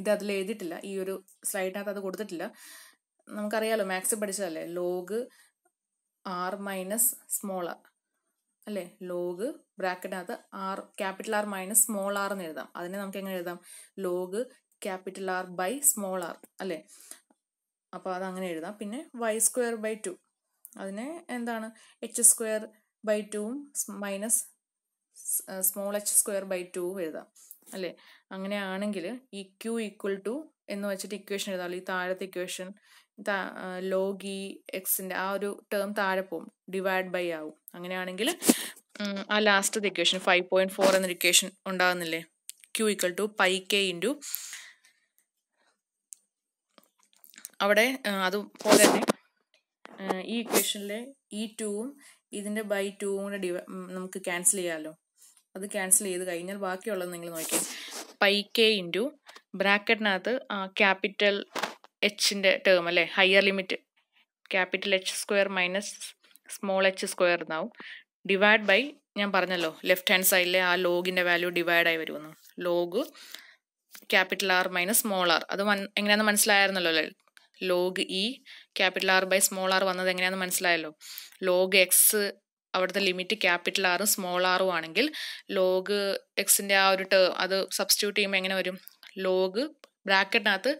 ഇത് അതിൽ എഴുതിയിട്ടില്ല ഈ ഒരു സ്ലൈഡിനകത്ത് അത് കൊടുത്തിട്ടില്ല നമുക്കറിയാലോ മാത്സ് പഠിച്ചതല്ലേ log r minus small r അല്ലേ ലോഗ് ബ്രാക്കറ്റിനകത്ത് r capital r minus small r എന്ന് എഴുതാം അതിനെ നമുക്ക് എങ്ങനെ എഴുതാം log capital r by small r അല്ലേ അപ്പോൾ അത് അങ്ങനെ എഴുതാം പിന്നെ വൈ സ്ക്വയർ ബൈ ടു അതിനെ എന്താണ് എച്ച് സ്ക്വയർ ബൈ ടുവും minus small h square by ടുവും എഴുതാം അല്ലേ അങ്ങനെയാണെങ്കിൽ ഈ ക്യൂ ഈക്വൽ ടു എന്ന് വെച്ചിട്ട് ഇക്വേഷൻ എഴുതാമല്ലോ ഈ താഴത്തെ ഇക്വേഷൻ ലോഗി എക്സിൻ്റെ ആ ഒരു ടേം താഴെ പോകും ഡിവൈഡ് ബൈ ആവും അങ്ങനെയാണെങ്കിൽ ആ ലാസ്റ്റത്തെ ഇക്വേഷൻ ഫൈവ് പോയിന്റ് ഫോർ എന്ന ഇക്വേഷൻ ഉണ്ടാകുന്നില്ലേ q equal to pi k into അവിടെ അതുപോലെ തന്നെ ഈ ഇക്വേഷനിലെ ഈ ടൂവും ഇതിൻ്റെ ബൈ ടൂവും കൂടെ ഡിവൈ നമുക്ക് ക്യാൻസൽ ചെയ്യാമല്ലോ അത് ക്യാൻസൽ ചെയ്ത് കഴിഞ്ഞാൽ ബാക്കിയുള്ളത് നിങ്ങൾ നോക്കിയാൽ പൈ കെ ഇൻറ്റു ബ്രാക്കറ്റിനകത്ത് ക്യാപിറ്റൽ എച്ചിൻ്റെ ടേം അല്ലേ higher limit capital h square minus small h square എന്നാവും ഡിവൈഡ് ബൈ ഞാൻ പറഞ്ഞല്ലോ ലെഫ്റ്റ് ഹാൻഡ് സൈഡിലെ ആ ലോഗിൻ്റെ വാല്യൂ ഡിവൈഡായി വരുമെന്ന് log capital r minus small r അത് വൺ എങ്ങനെയാണെന്ന് മനസ്സിലായിരുന്നല്ലോ അല്ലേ log e capital r by small r വന്നത് എങ്ങനെയാണെന്ന് മനസ്സിലായല്ലോ ലോഗ് എക്സ് അവിടുത്തെ ലിമിറ്റ് ക്യാപിറ്റൽ ആറും സ്മോൾ ആറും ആണെങ്കിൽ ലോഗ് എക്സിൻ്റെ ആ ഒരു ടേം അത് സബ്സ്റ്റിറ്റ്യൂട്ട് ചെയ്യുമ്പോൾ എങ്ങനെ വരും ലോഗ് ബ്രാക്കറ്റിനകത്ത്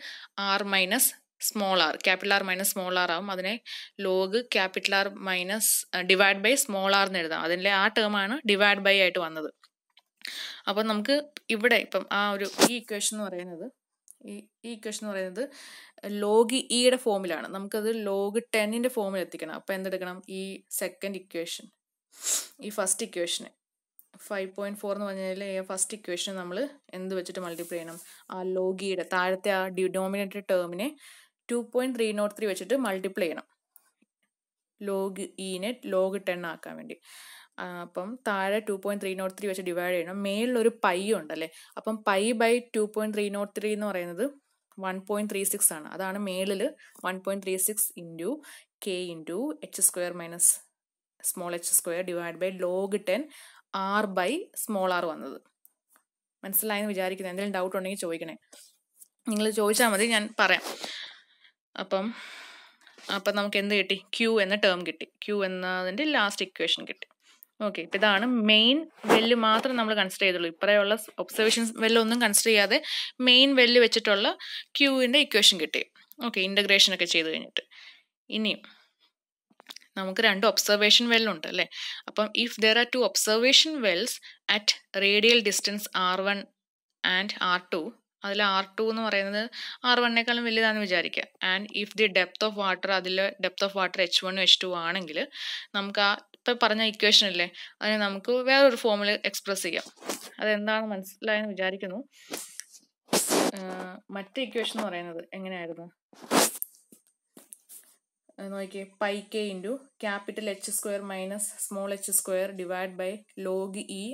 r minus small r capital r minus small r ആവും അതിനെ log capital r minus divide by small r എന്ന് എഴുതാം അതിൻ്റെ ആ ടേമാണ് ഡിവൈഡ് ബൈ ആയിട്ട് വന്നത് അപ്പം നമുക്ക് ഇവിടെ ഇപ്പം ആ ഒരു ഈ ഇക്വേഷൻ എന്ന് പറയുന്നത് ഈ ഈ ഇക്വേഷൻ എന്ന് പറയുന്നത് ലോഗ് ഇയുടെ e ഫോമിലാണ് നമുക്കത് ലോഗ് ടെന്നിൻ്റെ ഫോമിൽ എത്തിക്കണം അപ്പോൾ എന്തെടുക്കണം ഈ സെക്കൻഡ് ഇക്വേഷൻ ഈ ഫസ്റ്റ് ഇക്വേഷന് ഫൈവ് പോയിൻറ്റ് ഫോർ എന്ന് പറഞ്ഞാൽ ഫസ്റ്റ് ഇക്വേഷൻ നമ്മൾ എന്ത് വെച്ചിട്ട് മൾട്ടിപ്ലൈ ചെയ്യണം ആ ലോഗിയുടെ താഴത്തെ ആ ഡിനോമിനേറ്റഡ് ടേമിനെ two point three nought three വെച്ചിട്ട് മൾട്ടിപ്ലൈ ചെയ്യണം ലോഗ് ഈനെ ലോഗ് ടെൻ ആക്കാൻ വേണ്ടി അപ്പം താഴെ two point three nought three വെച്ച് ഡിവൈഡ് ചെയ്യണം മേളിലൊരു പൈ ഉണ്ടല്ലേ അപ്പം pi by two point three nought three എന്ന് പറയുന്നത് വൺ പോയിൻറ്റ് ത്രീ സിക്സ് ആണ് അതാണ് മേളിൽ one point three six into k into h square minus small h square divide by log ten r by small r വന്നത് മനസ്സിലായെന്ന് വിചാരിക്കുന്നത് എന്തെങ്കിലും doubt ഉണ്ടെങ്കിൽ ചോദിക്കണേ നിങ്ങൾ ചോദിച്ചാൽ മതി ഞാൻ പറയാം അപ്പം അപ്പം നമുക്ക് എന്ത് കിട്ടി ക്യൂ എന്ന ടേം കിട്ടി ക്യൂ എന്നതിൻ്റെ ലാസ്റ്റ് ഇക്വേഷൻ കിട്ടി ഓക്കെ ഇപ്പം ഇതാണ് മെയിൻ വെല്ല് മാത്രം നമ്മൾ കൺസിഡർ ചെയ്തുള്ളൂ ഇപ്പറയുള്ള ഒബ്സർവേഷൻസ് വെല്ലൊന്നും കൺസിഡർ ചെയ്യാതെ മെയിൻ വെല്ല് വെച്ചിട്ടുള്ള ക്യൂവിൻ്റെ ഇക്വേഷൻ കിട്ടി ഓക്കെ ഇൻ്റഗ്രേഷനൊക്കെ ചെയ്ത് കഴിഞ്ഞിട്ട് ഇനിയും നമുക്ക് രണ്ട് ഒബ്സർവേഷൻ വെല്ലുണ്ട് അല്ലേ അപ്പം if there are two observation wells at radial distance r one and r two അതിൽ ആർ ടു എന്ന് പറയുന്നത് ആർ വണ്ണേക്കാളും വലുതാണെന്ന് വിചാരിക്കുക and if the depth of water അതിൽ ഡെപ്ത് ഓഫ് വാട്ടർ എച്ച് വണ്ണും എച്ച് ടു ആണെങ്കിൽ നമുക്ക് ആ ഇപ്പം പറഞ്ഞ ഇക്വേഷൻ അല്ലേ അതിനെ നമുക്ക് വേറൊരു ഫോമിൽ എക്സ്പ്രസ് ചെയ്യാം അതെന്താണ് മനസ്സിലായെന്ന് വിചാരിക്കുന്നു മറ്റേ ഇക്വേഷൻ എന്ന് പറയുന്നത് എങ്ങനെയായിരുന്നു നോക്കിയേ pi k into capital h square minus small h square divide by log e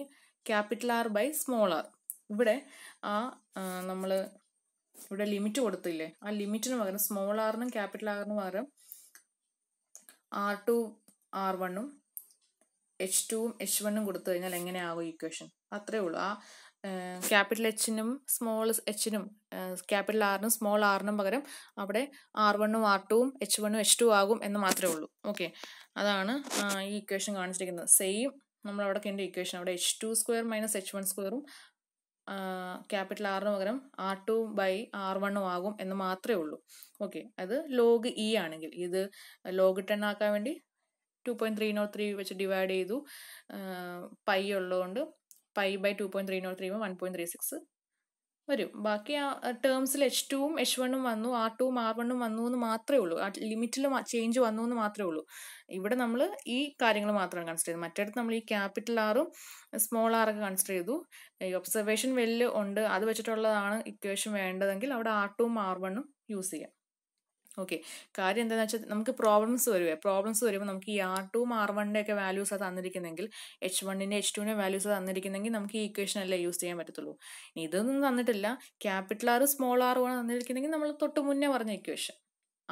capital r by small r ഇവിടെ ആ നമ്മൾ ഇവിടെ ലിമിറ്റ് കൊടുത്തില്ലേ ആ ലിമിറ്റിന് പകരം സ്മോൾ ആറിനും ക്യാപിറ്റൽ ആറിനും പകരം ആർ ടു ആർ വണ്ണും എച്ച് ടുവും എച്ച് വണ്ണും കൊടുത്തു കഴിഞ്ഞാൽ എങ്ങനെയാകും ഇക്വേഷൻ അത്രേ ഉള്ളൂ ആ ക്യാപിറ്റൽ എച്ചിനും സ്മോൾ എച്ചിനും ക്യാപിറ്റൽ ആറിനും സ്മോൾ ആറിനും പകരം അവിടെ ആർ വണ്ണും ആർ ടുവും എച്ച് വണ്ണും എച്ച് ടു ആകും എന്ന് മാത്രമേ ഉള്ളൂ ഓക്കെ അതാണ് ഈ ഇക്വേഷൻ കാണിച്ചിരിക്കുന്നത് സെയിം നമ്മളവിടെ കണ്ട ഇക്വേഷൻ അവിടെ h two square minus h one സ്ക്വയറും ക്യാപിറ്റൽ ആറിന് പകരം ആർ ടു ബൈ ആർ വണ്ണും ആകും എന്ന് മാത്രമേ ഉള്ളൂ ഓക്കെ അത് ലോഗ് ഇ e ആണെങ്കിൽ ഇത് ലോഗ് ടെൻ ആക്കാൻ വേണ്ടി two point three nought three വെച്ച് ഡിവൈഡ് ചെയ്തു പൈ ഉള്ളതുകൊണ്ട് five by two point three nought three one point three six വരും ബാക്കി ആ ടേംസിൽ എച്ച് ടുവും എച്ച് വണ്ണും വന്നു ആർ ടുവും ആർ വണ്ണും വന്നു എന്ന് മാത്രമേ ഉള്ളൂ ആ ലിമിറ്റിൽ ചേഞ്ച് വന്നു എന്ന് മാത്രമേ ഉള്ളൂ ഇവിടെ നമ്മൾ ഈ കാര്യങ്ങൾ മാത്രമാണ് കൺസിഡർ ചെയ്തത് മറ്റേടത്ത് നമ്മൾ ഈ ക്യാപിറ്റൽ ആറും സ്മോൾ ആറൊക്കെ കൺസിഡർ ചെയ്തു ഈ ഒബ്സർവേഷൻ വെല്ല് ഉണ്ട് അത് വെച്ചിട്ടുള്ളതാണ് ഇക്വേഷൻ വേണ്ടതെങ്കിൽ അവിടെ ആർ ടുവും ആർ വണ്ണും യൂസ് ചെയ്യാം ഓക്കെ കാര്യം എന്താണെന്ന് വെച്ചാൽ നമുക്ക് പ്രോബ്ലംസ് വരുവേ പ്രോബ്ലംസ് വരുമ്പോൾ നമുക്ക് ഈ ആർ ടു ആർ വണ്ണിൻ്റെ ഒക്കെ വാല്യൂസ് അത് തന്നിരിക്കുന്നെങ്കിൽ എച്ച് വണ്ണിൻ്റെ എച്ച് ടുവിൻ്റെ വാല്യൂസ് തന്നിരിക്കുന്നെങ്കിൽ നമുക്ക് ഈ ഇക്വേഷൻ അല്ലേ യൂസ് ചെയ്യാൻ പറ്റത്തുള്ളൂ ഇതൊന്നും തന്നിട്ടില്ല ക്യാപിറ്റൽ ആർ സ്മോൾ ആർ വേണം തന്നിരിക്കുന്നെങ്കിൽ നമ്മൾ തൊട്ട് മുന്നേ പറഞ്ഞ ഇക്വേഷൻ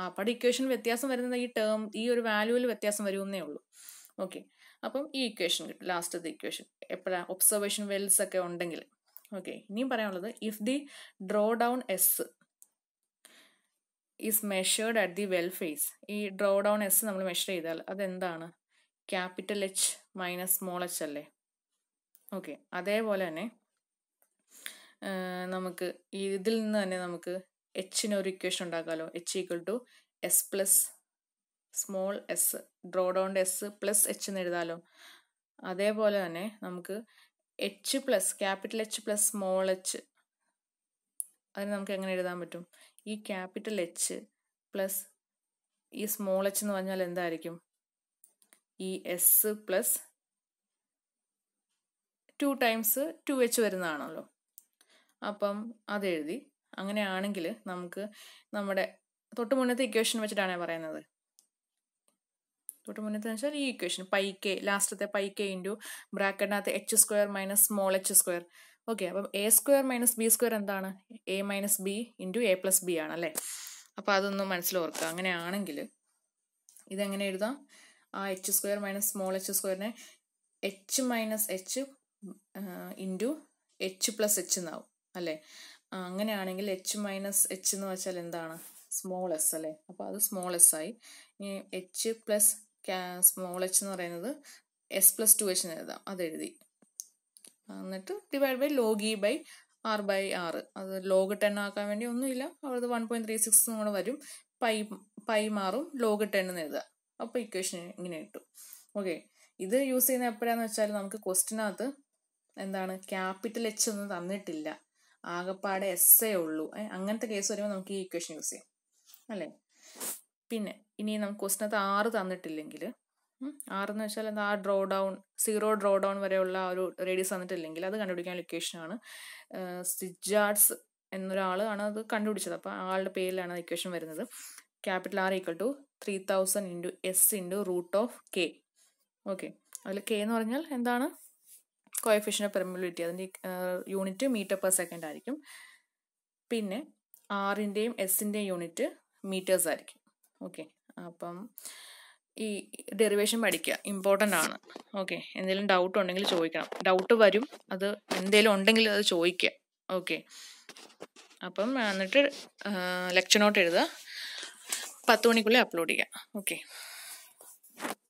അപ്പോൾ ഇക്വേഷൻ വ്യത്യാസം വരുന്നത് ഈ ടേം ഈ ഒരു വാല്യൂവിൽ വ്യത്യാസം വരുമെന്നേ ഉള്ളൂ ഓക്കെ അപ്പം ഈ ഇക്വേഷൻ കിട്ടും ലാസ്റ്റത്തെ ഇക്വേഷൻ എപ്പോഴാണ് ഒബ്സർവേഷൻ വെൽസ് ഒക്കെ ഉണ്ടെങ്കിൽ ഓക്കെ ഇനിയും പറയാനുള്ളത് if the draw down s is measured at the well face ഈ ഡ്രോ ഡൗൺ എസ് നമ്മൾ മെഷർ ചെയ്താൽ അതെന്താണ് capital h minus small h അല്ലേ ഓക്കെ അതേപോലെ തന്നെ നമുക്ക് ഇതിൽ നിന്ന് തന്നെ നമുക്ക് എച്ചിന് ഒരു ഇക്വേഷൻ ഉണ്ടാക്കാമല്ലോ h equal to s plus small s draw down s plus h എന്ന് എഴുതാമല്ലോ അതേപോലെ തന്നെ നമുക്ക് h plus capital h plus small h അതിന് നമുക്ക് എങ്ങനെ എഴുതാൻ പറ്റും ഈ ക്യാപിറ്റൽ എച്ച് പ്ലസ് ഈ സ്മോൾ എച്ച് എന്ന് പറഞ്ഞാൽ എന്തായിരിക്കും ഈ s plus two times two h വരുന്നതാണല്ലോ അപ്പം അതെഴുതി അങ്ങനെയാണെങ്കിൽ നമുക്ക് നമ്മുടെ തൊട്ട് മുന്നത്തെ ഇക്വേഷൻ വെച്ചിട്ടാണ് ഞാൻ പറയുന്നത് തൊട്ട് മുന്നത്തെ വെച്ചാൽ ഈ ഇക്വേഷൻ പൈ കെ ലാസ്റ്റത്തെ പൈ കെ ഇൻറ്റു ബ്രാക്കറ്റിനകത്ത് h square minus small h square okay അപ്പം a square minus b square എന്താണ് a minus b into a plus b ആണല്ലേ അപ്പോൾ അതൊന്ന് മനസ്സിലോർക്കുക അങ്ങനെയാണെങ്കിൽ ഇതെങ്ങനെ എഴുതാം ആ h square minus small h സ്ക്വയറിനെ h minus h into h plus h എന്നാവും അല്ലേ അങ്ങനെയാണെങ്കിൽ എച്ച് മൈനസ് എച്ച് എന്ന് വെച്ചാൽ എന്താണ് സ്മോൾ എസ് അല്ലേ അപ്പോൾ അത് സ്മോൾ എസ് ആയി ഇനി എച്ച് പ്ലസ് സ്മോൾ എച്ച് എന്ന് പറയുന്നത് എസ് പ്ലസ് ടു എച്ച് എന്ന് എഴുതാം അത് എഴുതി എന്നിട്ട് divide by log e by r by r അത് ലോഗ് ടെൻ ആക്കാൻ വേണ്ടി ഒന്നുമില്ല അവിടെ വൺ പോയിന്റ് ത്രീ സിക്സ് കൂടെ വരും പൈ പൈ മാറും ലോഗ് ടെൻ എന്ന് എഴുതുക അപ്പോൾ ഇക്വേഷൻ ഇങ്ങനെ കിട്ടും ഓക്കെ ഇത് യൂസ് ചെയ്യുന്ന എപ്പോഴാന്ന് വെച്ചാൽ നമുക്ക് ക്വസ്റ്റിനകത്ത് എന്താണ് ക്യാപിറ്റൽ എച്ച് ഒന്നും തന്നിട്ടില്ല ആകപ്പാടെ എസ് എ ഉള്ളൂ അങ്ങനത്തെ കേസ് വരുമ്പോൾ നമുക്ക് ഈ ഇക്വേഷൻ യൂസ് ചെയ്യാം അല്ലേ പിന്നെ ഇനി നമുക്ക് ക്വസ്റ്റിനകത്ത് ആറ് തന്നിട്ടില്ലെങ്കിൽ ആറ് എന്ന് വെച്ചാൽ എന്താ ആ draw down zero draw down വരെയുള്ള ഒരു റേഡിയസ് തന്നിട്ടില്ലെങ്കിൽ അത് കണ്ടുപിടിക്കാൻ ലൊക്കേഷനാണ് സിജാർഡ്സ് എന്നൊരാൾ ആണ് അത് കണ്ടുപിടിച്ചത് അപ്പോൾ ആളുടെ പേരിലാണ് ഇക്വേഷൻ വരുന്നത് capital r equal to three thousand into s into root of k okay അതിൽ കെ എന്ന് പറഞ്ഞാൽ എന്താണ് കോയഫിഷ്യൻ ഓഫ് പെർമിബിലിറ്റി അതിൻ്റെ യൂണിറ്റ് മീറ്റർ പെർ സെക്കൻഡ് ആയിരിക്കും പിന്നെ ആറിൻ്റെയും എസിൻ്റെയും യൂണിറ്റ് മീറ്റേഴ്സ് ആയിരിക്കും ഓക്കെ അപ്പം ഈ ഡെറിവേഷൻ പഠിക്കുക ഇമ്പോർട്ടൻ്റ് ആണ് ഓക്കെ എന്തെങ്കിലും ഡൗട്ട് ഉണ്ടെങ്കിൽ ചോദിക്കണം ഡൗട്ട് വരും അത് എന്തെങ്കിലും ഉണ്ടെങ്കിൽ അത് ചോദിക്കുക ഓക്കെ അപ്പം എന്നിട്ട് ലെക്ചർ നോട്ട് എഴുതുക പത്ത് മണിക്കുള്ളിൽ അപ്ലോഡ് ചെയ്യുക ഓക്കെ